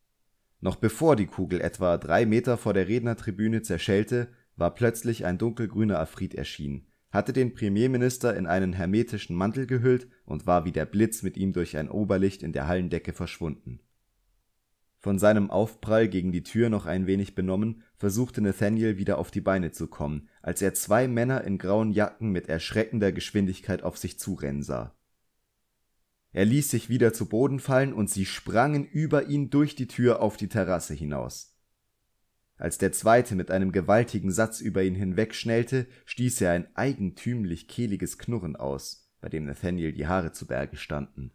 Noch bevor die Kugel etwa drei Meter vor der Rednertribüne zerschellte, war plötzlich ein dunkelgrüner Afrit erschienen, hatte den Premierminister in einen hermetischen Mantel gehüllt und war wie der Blitz mit ihm durch ein Oberlicht in der Hallendecke verschwunden. Von seinem Aufprall gegen die Tür noch ein wenig benommen, versuchte Nathaniel wieder auf die Beine zu kommen, als er zwei Männer in grauen Jacken mit erschreckender Geschwindigkeit auf sich zurennen sah. Er ließ sich wieder zu Boden fallen und sie sprangen über ihn durch die Tür auf die Terrasse hinaus. Als der zweite mit einem gewaltigen Satz über ihn hinwegschnellte, stieß er ein eigentümlich kehliges Knurren aus, bei dem Nathaniel die Haare zu Berge standen.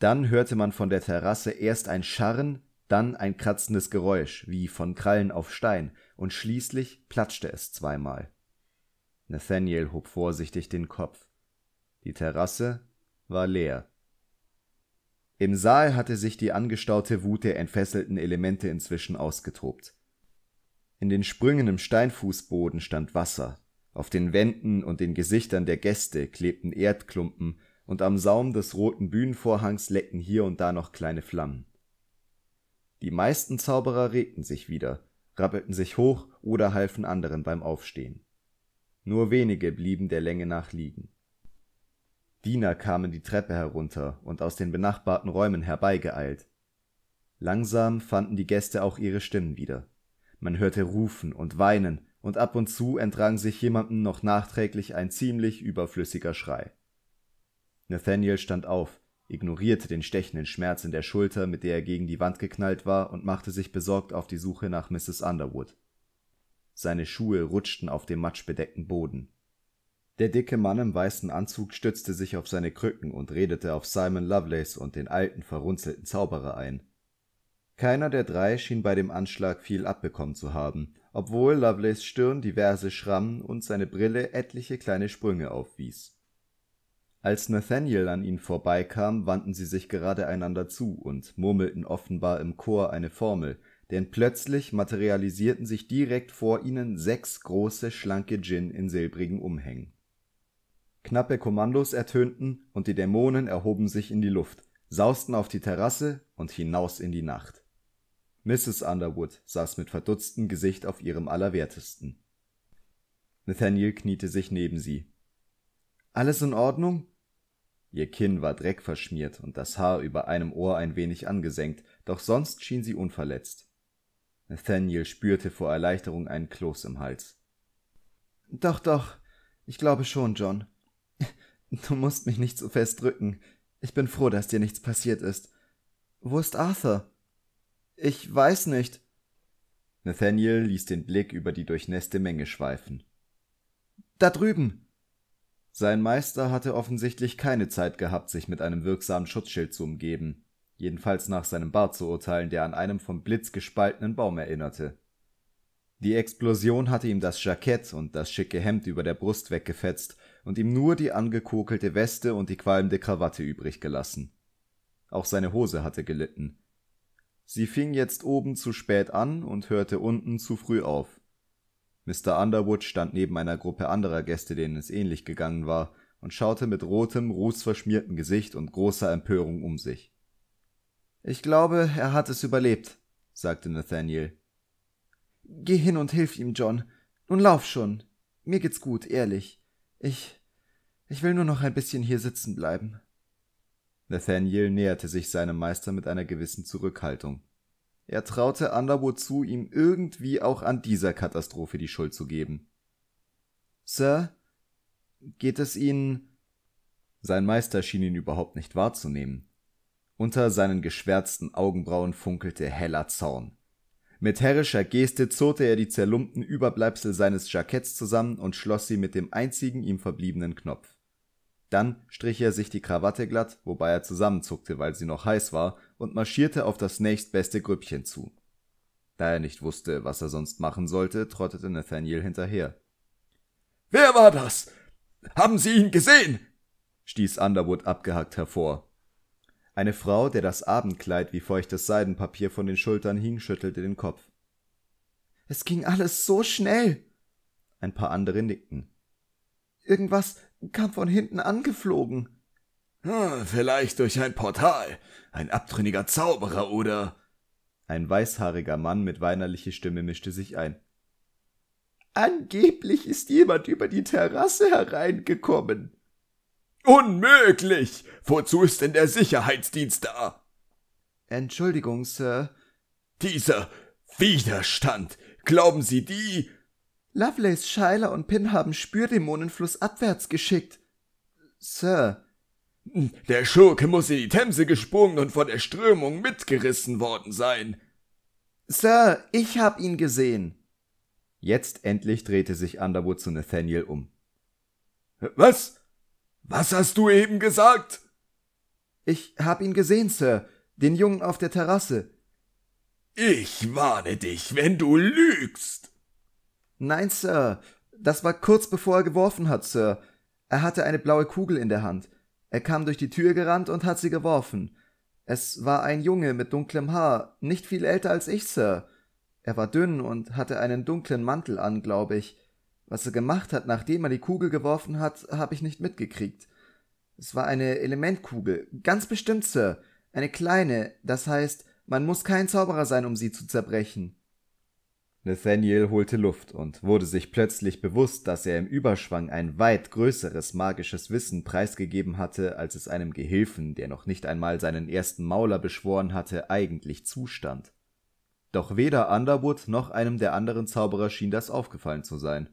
Dann hörte man von der Terrasse erst ein Scharren, dann ein kratzendes Geräusch, wie von Krallen auf Stein, und schließlich platschte es zweimal. Nathaniel hob vorsichtig den Kopf. Die Terrasse war leer. Im Saal hatte sich die angestaute Wut der entfesselten Elemente inzwischen ausgetobt. In den Sprüngen im Steinfußboden stand Wasser. Auf den Wänden und den Gesichtern der Gäste klebten Erdklumpen und am Saum des roten Bühnenvorhangs leckten hier und da noch kleine Flammen. Die meisten Zauberer regten sich wieder, rappelten sich hoch oder halfen anderen beim Aufstehen. Nur wenige blieben der Länge nach liegen. Diener kamen die Treppe herunter und aus den benachbarten Räumen herbeigeeilt. Langsam fanden die Gäste auch ihre Stimmen wieder man hörte Rufen und Weinen, und ab und zu entrang sich jemandem noch nachträglich ein ziemlich überflüssiger Schrei. Nathaniel stand auf, ignorierte den stechenden Schmerz in der Schulter, mit der er gegen die Wand geknallt war, und machte sich besorgt auf die Suche nach Mrs. Underwood. Seine Schuhe rutschten auf dem matschbedeckten Boden. Der dicke Mann im weißen Anzug stützte sich auf seine Krücken und redete auf Simon Lovelace und den alten, verrunzelten Zauberer ein. Keiner der drei schien bei dem Anschlag viel abbekommen zu haben, obwohl Lovelaces Stirn diverse Schrammen und seine Brille etliche kleine Sprünge aufwies. Als Nathaniel an ihnen vorbeikam, wandten sie sich gerade einander zu und murmelten offenbar im Chor eine Formel, denn plötzlich materialisierten sich direkt vor ihnen sechs große, schlanke Djinn in silbrigen Umhängen. Knappe Kommandos ertönten und die Dämonen erhoben sich in die Luft, sausten auf die Terrasse und hinaus in die Nacht. Mrs. Underwood saß mit verdutztem Gesicht auf ihrem Allerwertesten. Nathaniel kniete sich neben sie. Alles in Ordnung? Ihr Kinn war dreckverschmiert und das Haar über einem Ohr ein wenig angesenkt, doch sonst schien sie unverletzt. Nathaniel spürte vor Erleichterung einen Kloß im Hals. Doch, doch, ich glaube schon, John. Du musst mich nicht so fest drücken. Ich bin froh, dass dir nichts passiert ist. Wo ist Arthur? Ich weiß nicht. Nathaniel ließ den Blick über die durchnässte Menge schweifen. Da drüben. Sein Meister hatte offensichtlich keine Zeit gehabt, sich mit einem wirksamen Schutzschild zu umgeben, jedenfalls nach seinem Bart zu urteilen, der an einem vom Blitz gespaltenen Baum erinnerte. Die Explosion hatte ihm das Jackett und das schicke Hemd über der Brust weggefetzt und ihm nur die angekokelte Weste und die qualmende Krawatte übrig gelassen. Auch seine Hose hatte gelitten, Sie fing jetzt oben zu spät an und hörte unten zu früh auf. Mr. Underwood stand neben einer Gruppe anderer Gäste, denen es ähnlich gegangen war, und schaute mit rotem, rußverschmiertem Gesicht und großer Empörung um sich. Ich glaube, er hat es überlebt, sagte Nathaniel. Geh hin und hilf ihm, John. Nun lauf schon. Mir geht's gut, ehrlich. Ich. ich will nur noch ein bisschen hier sitzen bleiben. Nathaniel näherte sich seinem Meister mit einer gewissen Zurückhaltung. Er traute Underwood zu, ihm irgendwie auch an dieser Katastrophe die Schuld zu geben. Sir, geht es Ihnen? Sein Meister schien ihn überhaupt nicht wahrzunehmen. Unter seinen geschwärzten Augenbrauen funkelte heller Zorn. Mit herrischer Geste zogte er die zerlumpten Überbleibsel seines Jacketts zusammen und schloss sie mit dem einzigen ihm verbliebenen Knopf. Dann strich er sich die Krawatte glatt, wobei er zusammenzuckte, weil sie noch heiß war, und marschierte auf das nächstbeste Grüppchen zu. Da er nicht wusste, was er sonst machen sollte, trottete Nathaniel hinterher. Wer war das? Haben Sie ihn gesehen? stieß Underwood abgehackt hervor. Eine Frau, der das Abendkleid wie feuchtes Seidenpapier von den Schultern hing, schüttelte den Kopf. Es ging alles so schnell. Ein paar andere nickten. Irgendwas kam von hinten angeflogen. Hm, vielleicht durch ein Portal. Ein abtrünniger Zauberer oder. Ein weißhaariger Mann mit weinerlicher Stimme mischte sich ein. Angeblich ist jemand über die Terrasse hereingekommen. Unmöglich! Wozu ist denn der Sicherheitsdienst da? Entschuldigung, Sir. Dieser Widerstand. Glauben Sie, die Lovelace, Schuyler und Pin haben Spürdämonenfluss abwärts geschickt. Sir. Der Schurke muss in die Themse gesprungen und von der Strömung mitgerissen worden sein. Sir, ich hab ihn gesehen. Jetzt endlich drehte sich Underwood zu Nathaniel um. Was? Was hast du eben gesagt? Ich hab ihn gesehen, Sir, den Jungen auf der Terrasse. Ich warne dich, wenn du lügst. Nein, Sir. Das war kurz bevor er geworfen hat, Sir. Er hatte eine blaue Kugel in der Hand. Er kam durch die Tür gerannt und hat sie geworfen. Es war ein Junge mit dunklem Haar, nicht viel älter als ich, Sir. Er war dünn und hatte einen dunklen Mantel an, glaube ich. Was er gemacht hat, nachdem er die Kugel geworfen hat, habe ich nicht mitgekriegt. Es war eine Elementkugel, ganz bestimmt, Sir. Eine kleine, das heißt, man muss kein Zauberer sein, um sie zu zerbrechen. Nathaniel holte Luft und wurde sich plötzlich bewusst, dass er im Überschwang ein weit größeres magisches Wissen preisgegeben hatte, als es einem Gehilfen, der noch nicht einmal seinen ersten Mauler beschworen hatte, eigentlich zustand. Doch weder Underwood noch einem der anderen Zauberer schien das aufgefallen zu sein.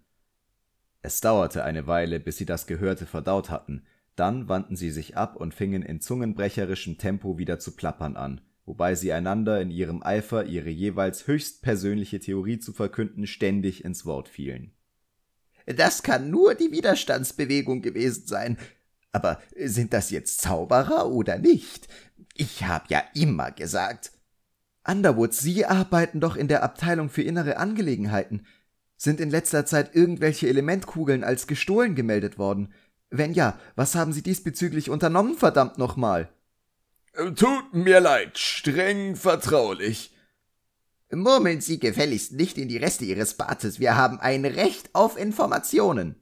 Es dauerte eine Weile, bis sie das Gehörte verdaut hatten, dann wandten sie sich ab und fingen in zungenbrecherischem Tempo wieder zu plappern an, wobei sie einander in ihrem Eifer, ihre jeweils höchstpersönliche Theorie zu verkünden, ständig ins Wort fielen. Das kann nur die Widerstandsbewegung gewesen sein. Aber sind das jetzt Zauberer oder nicht? Ich hab ja immer gesagt. Underwood, Sie arbeiten doch in der Abteilung für innere Angelegenheiten. Sind in letzter Zeit irgendwelche Elementkugeln als gestohlen gemeldet worden? Wenn ja, was haben Sie diesbezüglich unternommen, verdammt nochmal? Äh, tut mir leid, streng vertraulich. Murmeln Sie gefälligst nicht in die Reste Ihres Bartes, wir haben ein Recht auf Informationen.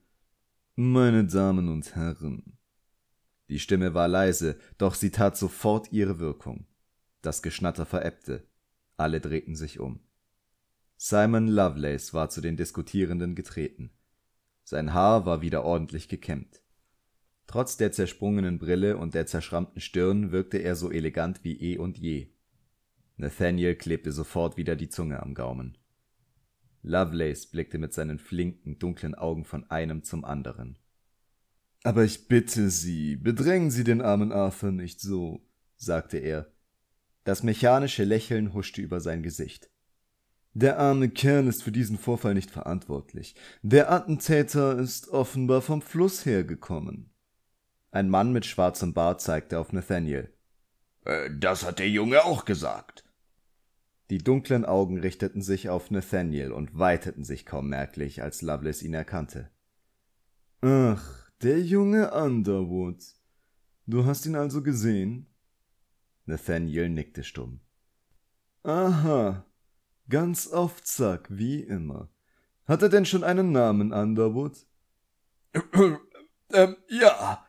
Meine Damen und Herren. Die Stimme war leise, doch sie tat sofort ihre Wirkung. Das Geschnatter verebbte. Alle drehten sich um. Simon Lovelace war zu den Diskutierenden getreten. Sein Haar war wieder ordentlich gekämmt. Trotz der zersprungenen Brille und der zerschrammten Stirn wirkte er so elegant wie eh und je. Nathaniel klebte sofort wieder die Zunge am Gaumen. Lovelace blickte mit seinen flinken, dunklen Augen von einem zum anderen. Aber ich bitte Sie, bedrängen Sie den armen Arthur nicht so, sagte er. Das mechanische Lächeln huschte über sein Gesicht. Der arme Kern ist für diesen Vorfall nicht verantwortlich. Der Attentäter ist offenbar vom Fluss hergekommen. Ein Mann mit schwarzem Bart zeigte auf Nathaniel. Äh, das hat der Junge auch gesagt. Die dunklen Augen richteten sich auf Nathaniel und weiteten sich kaum merklich, als Lovelace ihn erkannte. Ach, der junge Underwood. Du hast ihn also gesehen? Nathaniel nickte stumm. Aha, ganz auf Zack, wie immer. Hat er denn schon einen Namen, Underwood? Ähm, ja,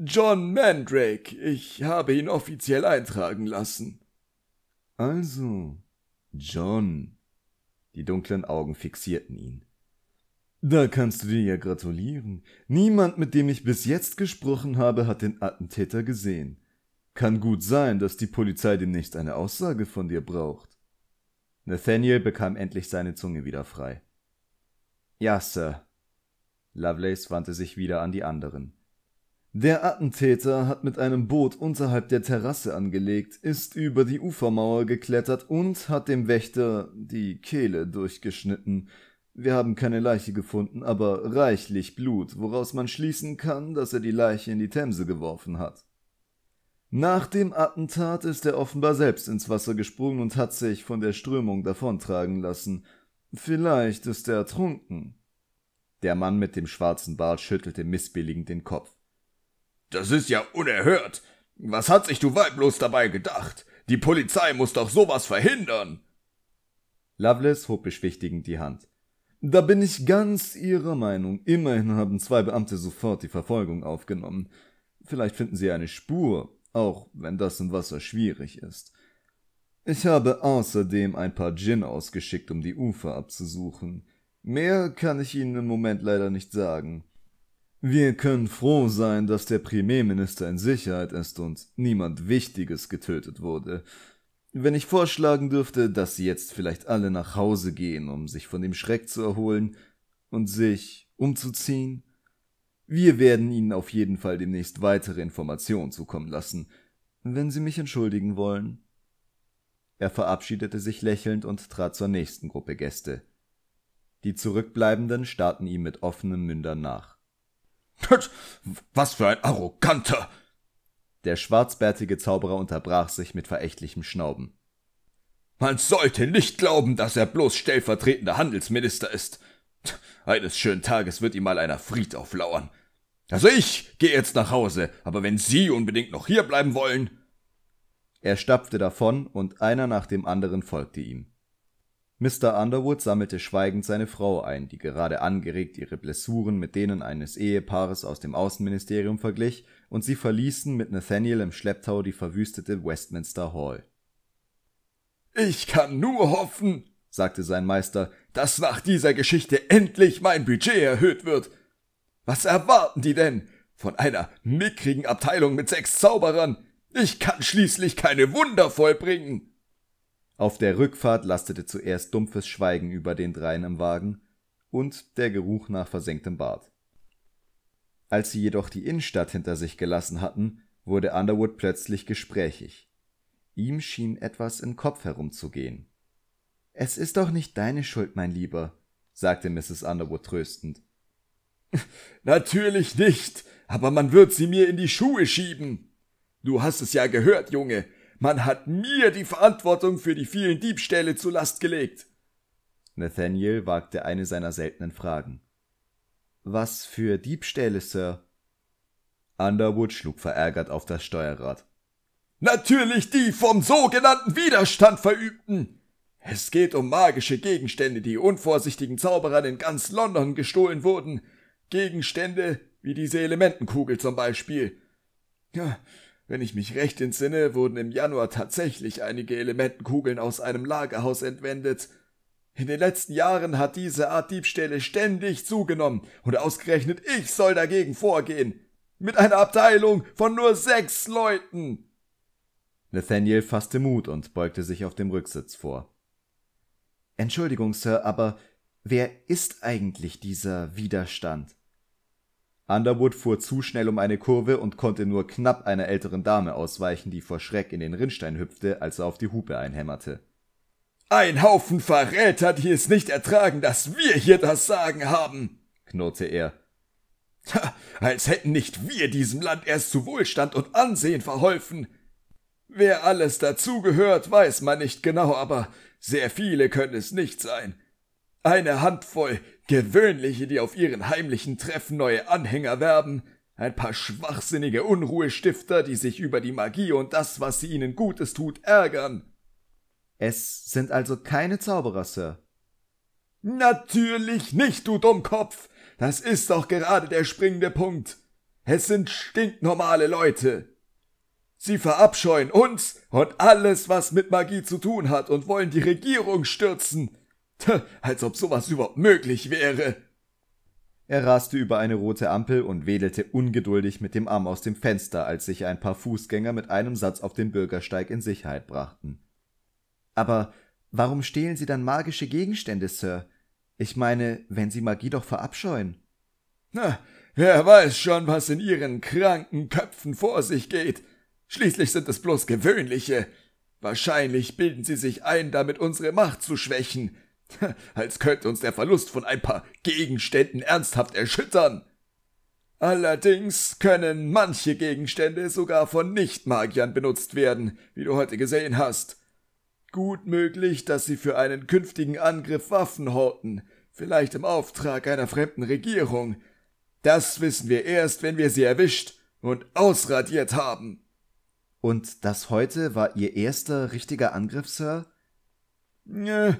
John Mandrake. Ich habe ihn offiziell eintragen lassen. Also, John. Die dunklen Augen fixierten ihn. Da kannst du dir ja gratulieren. Niemand, mit dem ich bis jetzt gesprochen habe, hat den Attentäter gesehen. Kann gut sein, dass die Polizei demnächst eine Aussage von dir braucht. Nathaniel bekam endlich seine Zunge wieder frei. Ja, Sir. Lovelace wandte sich wieder an die anderen. Der Attentäter hat mit einem Boot unterhalb der Terrasse angelegt, ist über die Ufermauer geklettert und hat dem Wächter die Kehle durchgeschnitten. Wir haben keine Leiche gefunden, aber reichlich Blut, woraus man schließen kann, dass er die Leiche in die Themse geworfen hat. Nach dem Attentat ist er offenbar selbst ins Wasser gesprungen und hat sich von der Strömung davontragen lassen. Vielleicht ist er ertrunken. Der Mann mit dem schwarzen Bart schüttelte missbilligend den Kopf. Das ist ja unerhört. Was hat sich du weiblos dabei gedacht? Die Polizei muss doch sowas verhindern. Lovelace hob beschwichtigend die Hand. Da bin ich ganz Ihrer Meinung. Immerhin haben zwei Beamte sofort die Verfolgung aufgenommen. Vielleicht finden Sie eine Spur, auch wenn das im Wasser schwierig ist. Ich habe außerdem ein paar Djinn ausgeschickt, um die Ufer abzusuchen. Mehr kann ich Ihnen im Moment leider nicht sagen. Wir können froh sein, dass der Premierminister in Sicherheit ist und niemand Wichtiges getötet wurde. Wenn ich vorschlagen dürfte, dass Sie jetzt vielleicht alle nach Hause gehen, um sich von dem Schreck zu erholen und sich umzuziehen. Wir werden Ihnen auf jeden Fall demnächst weitere Informationen zukommen lassen, wenn Sie mich entschuldigen wollen. Er verabschiedete sich lächelnd und trat zur nächsten Gruppe Gäste. Die Zurückbleibenden starrten ihm mit offenen Mündern nach. Was für ein arroganter! Der schwarzbärtige Zauberer unterbrach sich mit verächtlichem Schnauben. Man sollte nicht glauben, dass er bloß stellvertretender Handelsminister ist. Eines schönen Tages wird ihm mal einer Fried auflauern. Also ich gehe jetzt nach Hause, aber wenn Sie unbedingt noch hier bleiben wollen. Er stapfte davon, und einer nach dem anderen folgte ihm. Mr. Underwood sammelte schweigend seine Frau ein, die gerade angeregt ihre Blessuren mit denen eines Ehepaares aus dem Außenministerium verglich, und sie verließen mit Nathaniel im Schlepptau die verwüstete Westminster Hall. »Ich kann nur hoffen«, sagte sein Meister, »dass nach dieser Geschichte endlich mein Budget erhöht wird. Was erwarten die denn? Von einer mickrigen Abteilung mit sechs Zauberern? Ich kann schließlich keine Wunder vollbringen!« auf der Rückfahrt lastete zuerst dumpfes Schweigen über den dreien im Wagen und der Geruch nach versenktem Bart. Als sie jedoch die Innenstadt hinter sich gelassen hatten, wurde Underwood plötzlich gesprächig. Ihm schien etwas im Kopf herumzugehen. Es ist doch nicht deine Schuld, mein Lieber, sagte Mrs. Underwood tröstend. Natürlich nicht, aber man wird sie mir in die Schuhe schieben. Du hast es ja gehört, Junge, man hat mir die Verantwortung für die vielen Diebstähle zur Last gelegt. Nathaniel wagte eine seiner seltenen Fragen. Was für Diebstähle, Sir? Underwood schlug verärgert auf das Steuerrad. Natürlich die vom sogenannten Widerstand verübten. Es geht um magische Gegenstände, die unvorsichtigen Zauberern in ganz London gestohlen wurden. Gegenstände wie diese Elementenkugel zum Beispiel. Ja, wenn ich mich recht entsinne, wurden im Januar tatsächlich einige Elementenkugeln aus einem Lagerhaus entwendet. In den letzten Jahren hat diese Art Diebstähle ständig zugenommen und ausgerechnet ich soll dagegen vorgehen. Mit einer Abteilung von nur sechs Leuten. Nathaniel fasste Mut und beugte sich auf dem Rücksitz vor. Entschuldigung, Sir, aber wer ist eigentlich dieser Widerstand? Underwood fuhr zu schnell um eine Kurve und konnte nur knapp einer älteren Dame ausweichen, die vor Schreck in den Rinnstein hüpfte, als er auf die Hupe einhämmerte. Ein Haufen Verräter, die es nicht ertragen, dass wir hier das Sagen haben, knurrte er. Ha, als hätten nicht wir diesem Land erst zu Wohlstand und Ansehen verholfen. Wer alles dazugehört, weiß man nicht genau, aber sehr viele können es nicht sein eine Handvoll Gewöhnliche, die auf ihren heimlichen Treffen neue Anhänger werben, ein paar schwachsinnige Unruhestifter, die sich über die Magie und das, was sie ihnen Gutes tut, ärgern. Es sind also keine Zauberer, Sir. Natürlich nicht, du Dummkopf. Das ist doch gerade der springende Punkt. Es sind stinknormale Leute. Sie verabscheuen uns und alles, was mit Magie zu tun hat, und wollen die Regierung stürzen. Als ob sowas überhaupt möglich wäre. Er raste über eine rote Ampel und wedelte ungeduldig mit dem Arm aus dem Fenster, als sich ein paar Fußgänger mit einem Satz auf den Bürgersteig in Sicherheit brachten. Aber warum stehlen Sie dann magische Gegenstände, Sir? Ich meine, wenn Sie Magie doch verabscheuen. Na, wer weiß schon, was in Ihren kranken Köpfen vor sich geht. Schließlich sind es bloß gewöhnliche. Wahrscheinlich bilden Sie sich ein, damit unsere Macht zu schwächen. als könnte uns der Verlust von ein paar Gegenständen ernsthaft erschüttern. Allerdings können manche Gegenstände sogar von Nichtmagiern benutzt werden, wie du heute gesehen hast. Gut möglich, dass sie für einen künftigen Angriff Waffen horten, vielleicht im Auftrag einer fremden Regierung. Das wissen wir erst, wenn wir sie erwischt und ausradiert haben. Und das heute war Ihr erster richtiger Angriff, Sir? Der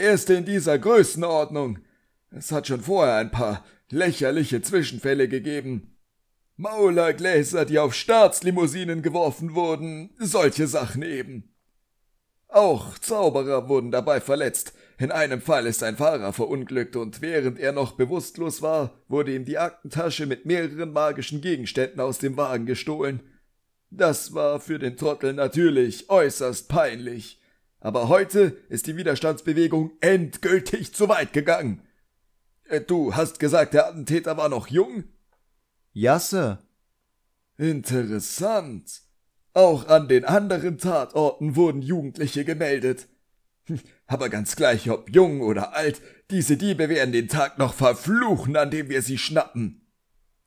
erste in dieser Größenordnung. Es hat schon vorher ein paar lächerliche Zwischenfälle gegeben. Maulergläser, die auf Staatslimousinen geworfen wurden, solche Sachen eben. Auch Zauberer wurden dabei verletzt. In einem Fall ist ein Fahrer verunglückt und während er noch bewusstlos war, wurde ihm die Aktentasche mit mehreren magischen Gegenständen aus dem Wagen gestohlen. Das war für den Trottel natürlich äußerst peinlich. Aber heute ist die Widerstandsbewegung endgültig zu weit gegangen. Äh, du hast gesagt, der Attentäter war noch jung? Ja, Sir. Interessant. Auch an den anderen Tatorten wurden Jugendliche gemeldet. Aber ganz gleich, ob jung oder alt, diese Diebe werden den Tag noch verfluchen, an dem wir sie schnappen.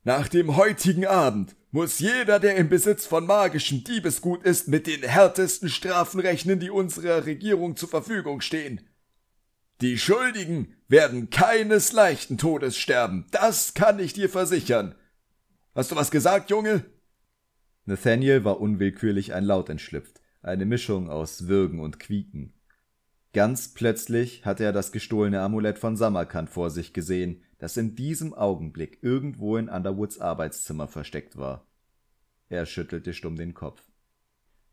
Nach dem heutigen Abend muss jeder, der im Besitz von magischem Diebesgut ist, mit den härtesten Strafen rechnen, die unserer Regierung zur Verfügung stehen. Die Schuldigen werden keines leichten Todes sterben, das kann ich dir versichern. Hast du was gesagt, Junge? Nathaniel war unwillkürlich ein Laut entschlüpft, eine Mischung aus Würgen und Quieken. Ganz plötzlich hatte er das gestohlene Amulett von Samarkand vor sich gesehen, das in diesem Augenblick irgendwo in Underwoods Arbeitszimmer versteckt war er schüttelte stumm den Kopf.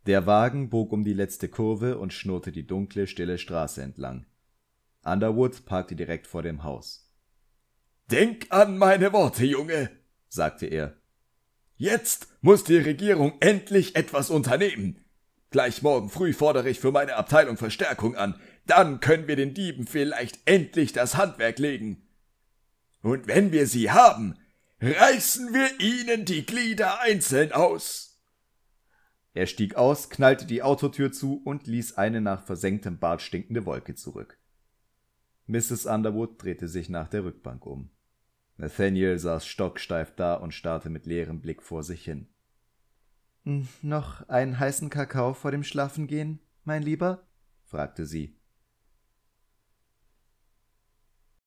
Der Wagen bog um die letzte Kurve und schnurrte die dunkle, stille Straße entlang. Underwood parkte direkt vor dem Haus. Denk an meine Worte, Junge, sagte er. Jetzt muss die Regierung endlich etwas unternehmen. Gleich morgen früh fordere ich für meine Abteilung Verstärkung an. Dann können wir den Dieben vielleicht endlich das Handwerk legen. Und wenn wir sie haben, Reißen wir ihnen die Glieder einzeln aus! Er stieg aus, knallte die Autotür zu und ließ eine nach versenktem Bart stinkende Wolke zurück. Mrs. Underwood drehte sich nach der Rückbank um. Nathaniel saß stocksteif da und starrte mit leerem Blick vor sich hin. Hm, noch einen heißen Kakao vor dem Schlafengehen, mein Lieber? fragte sie.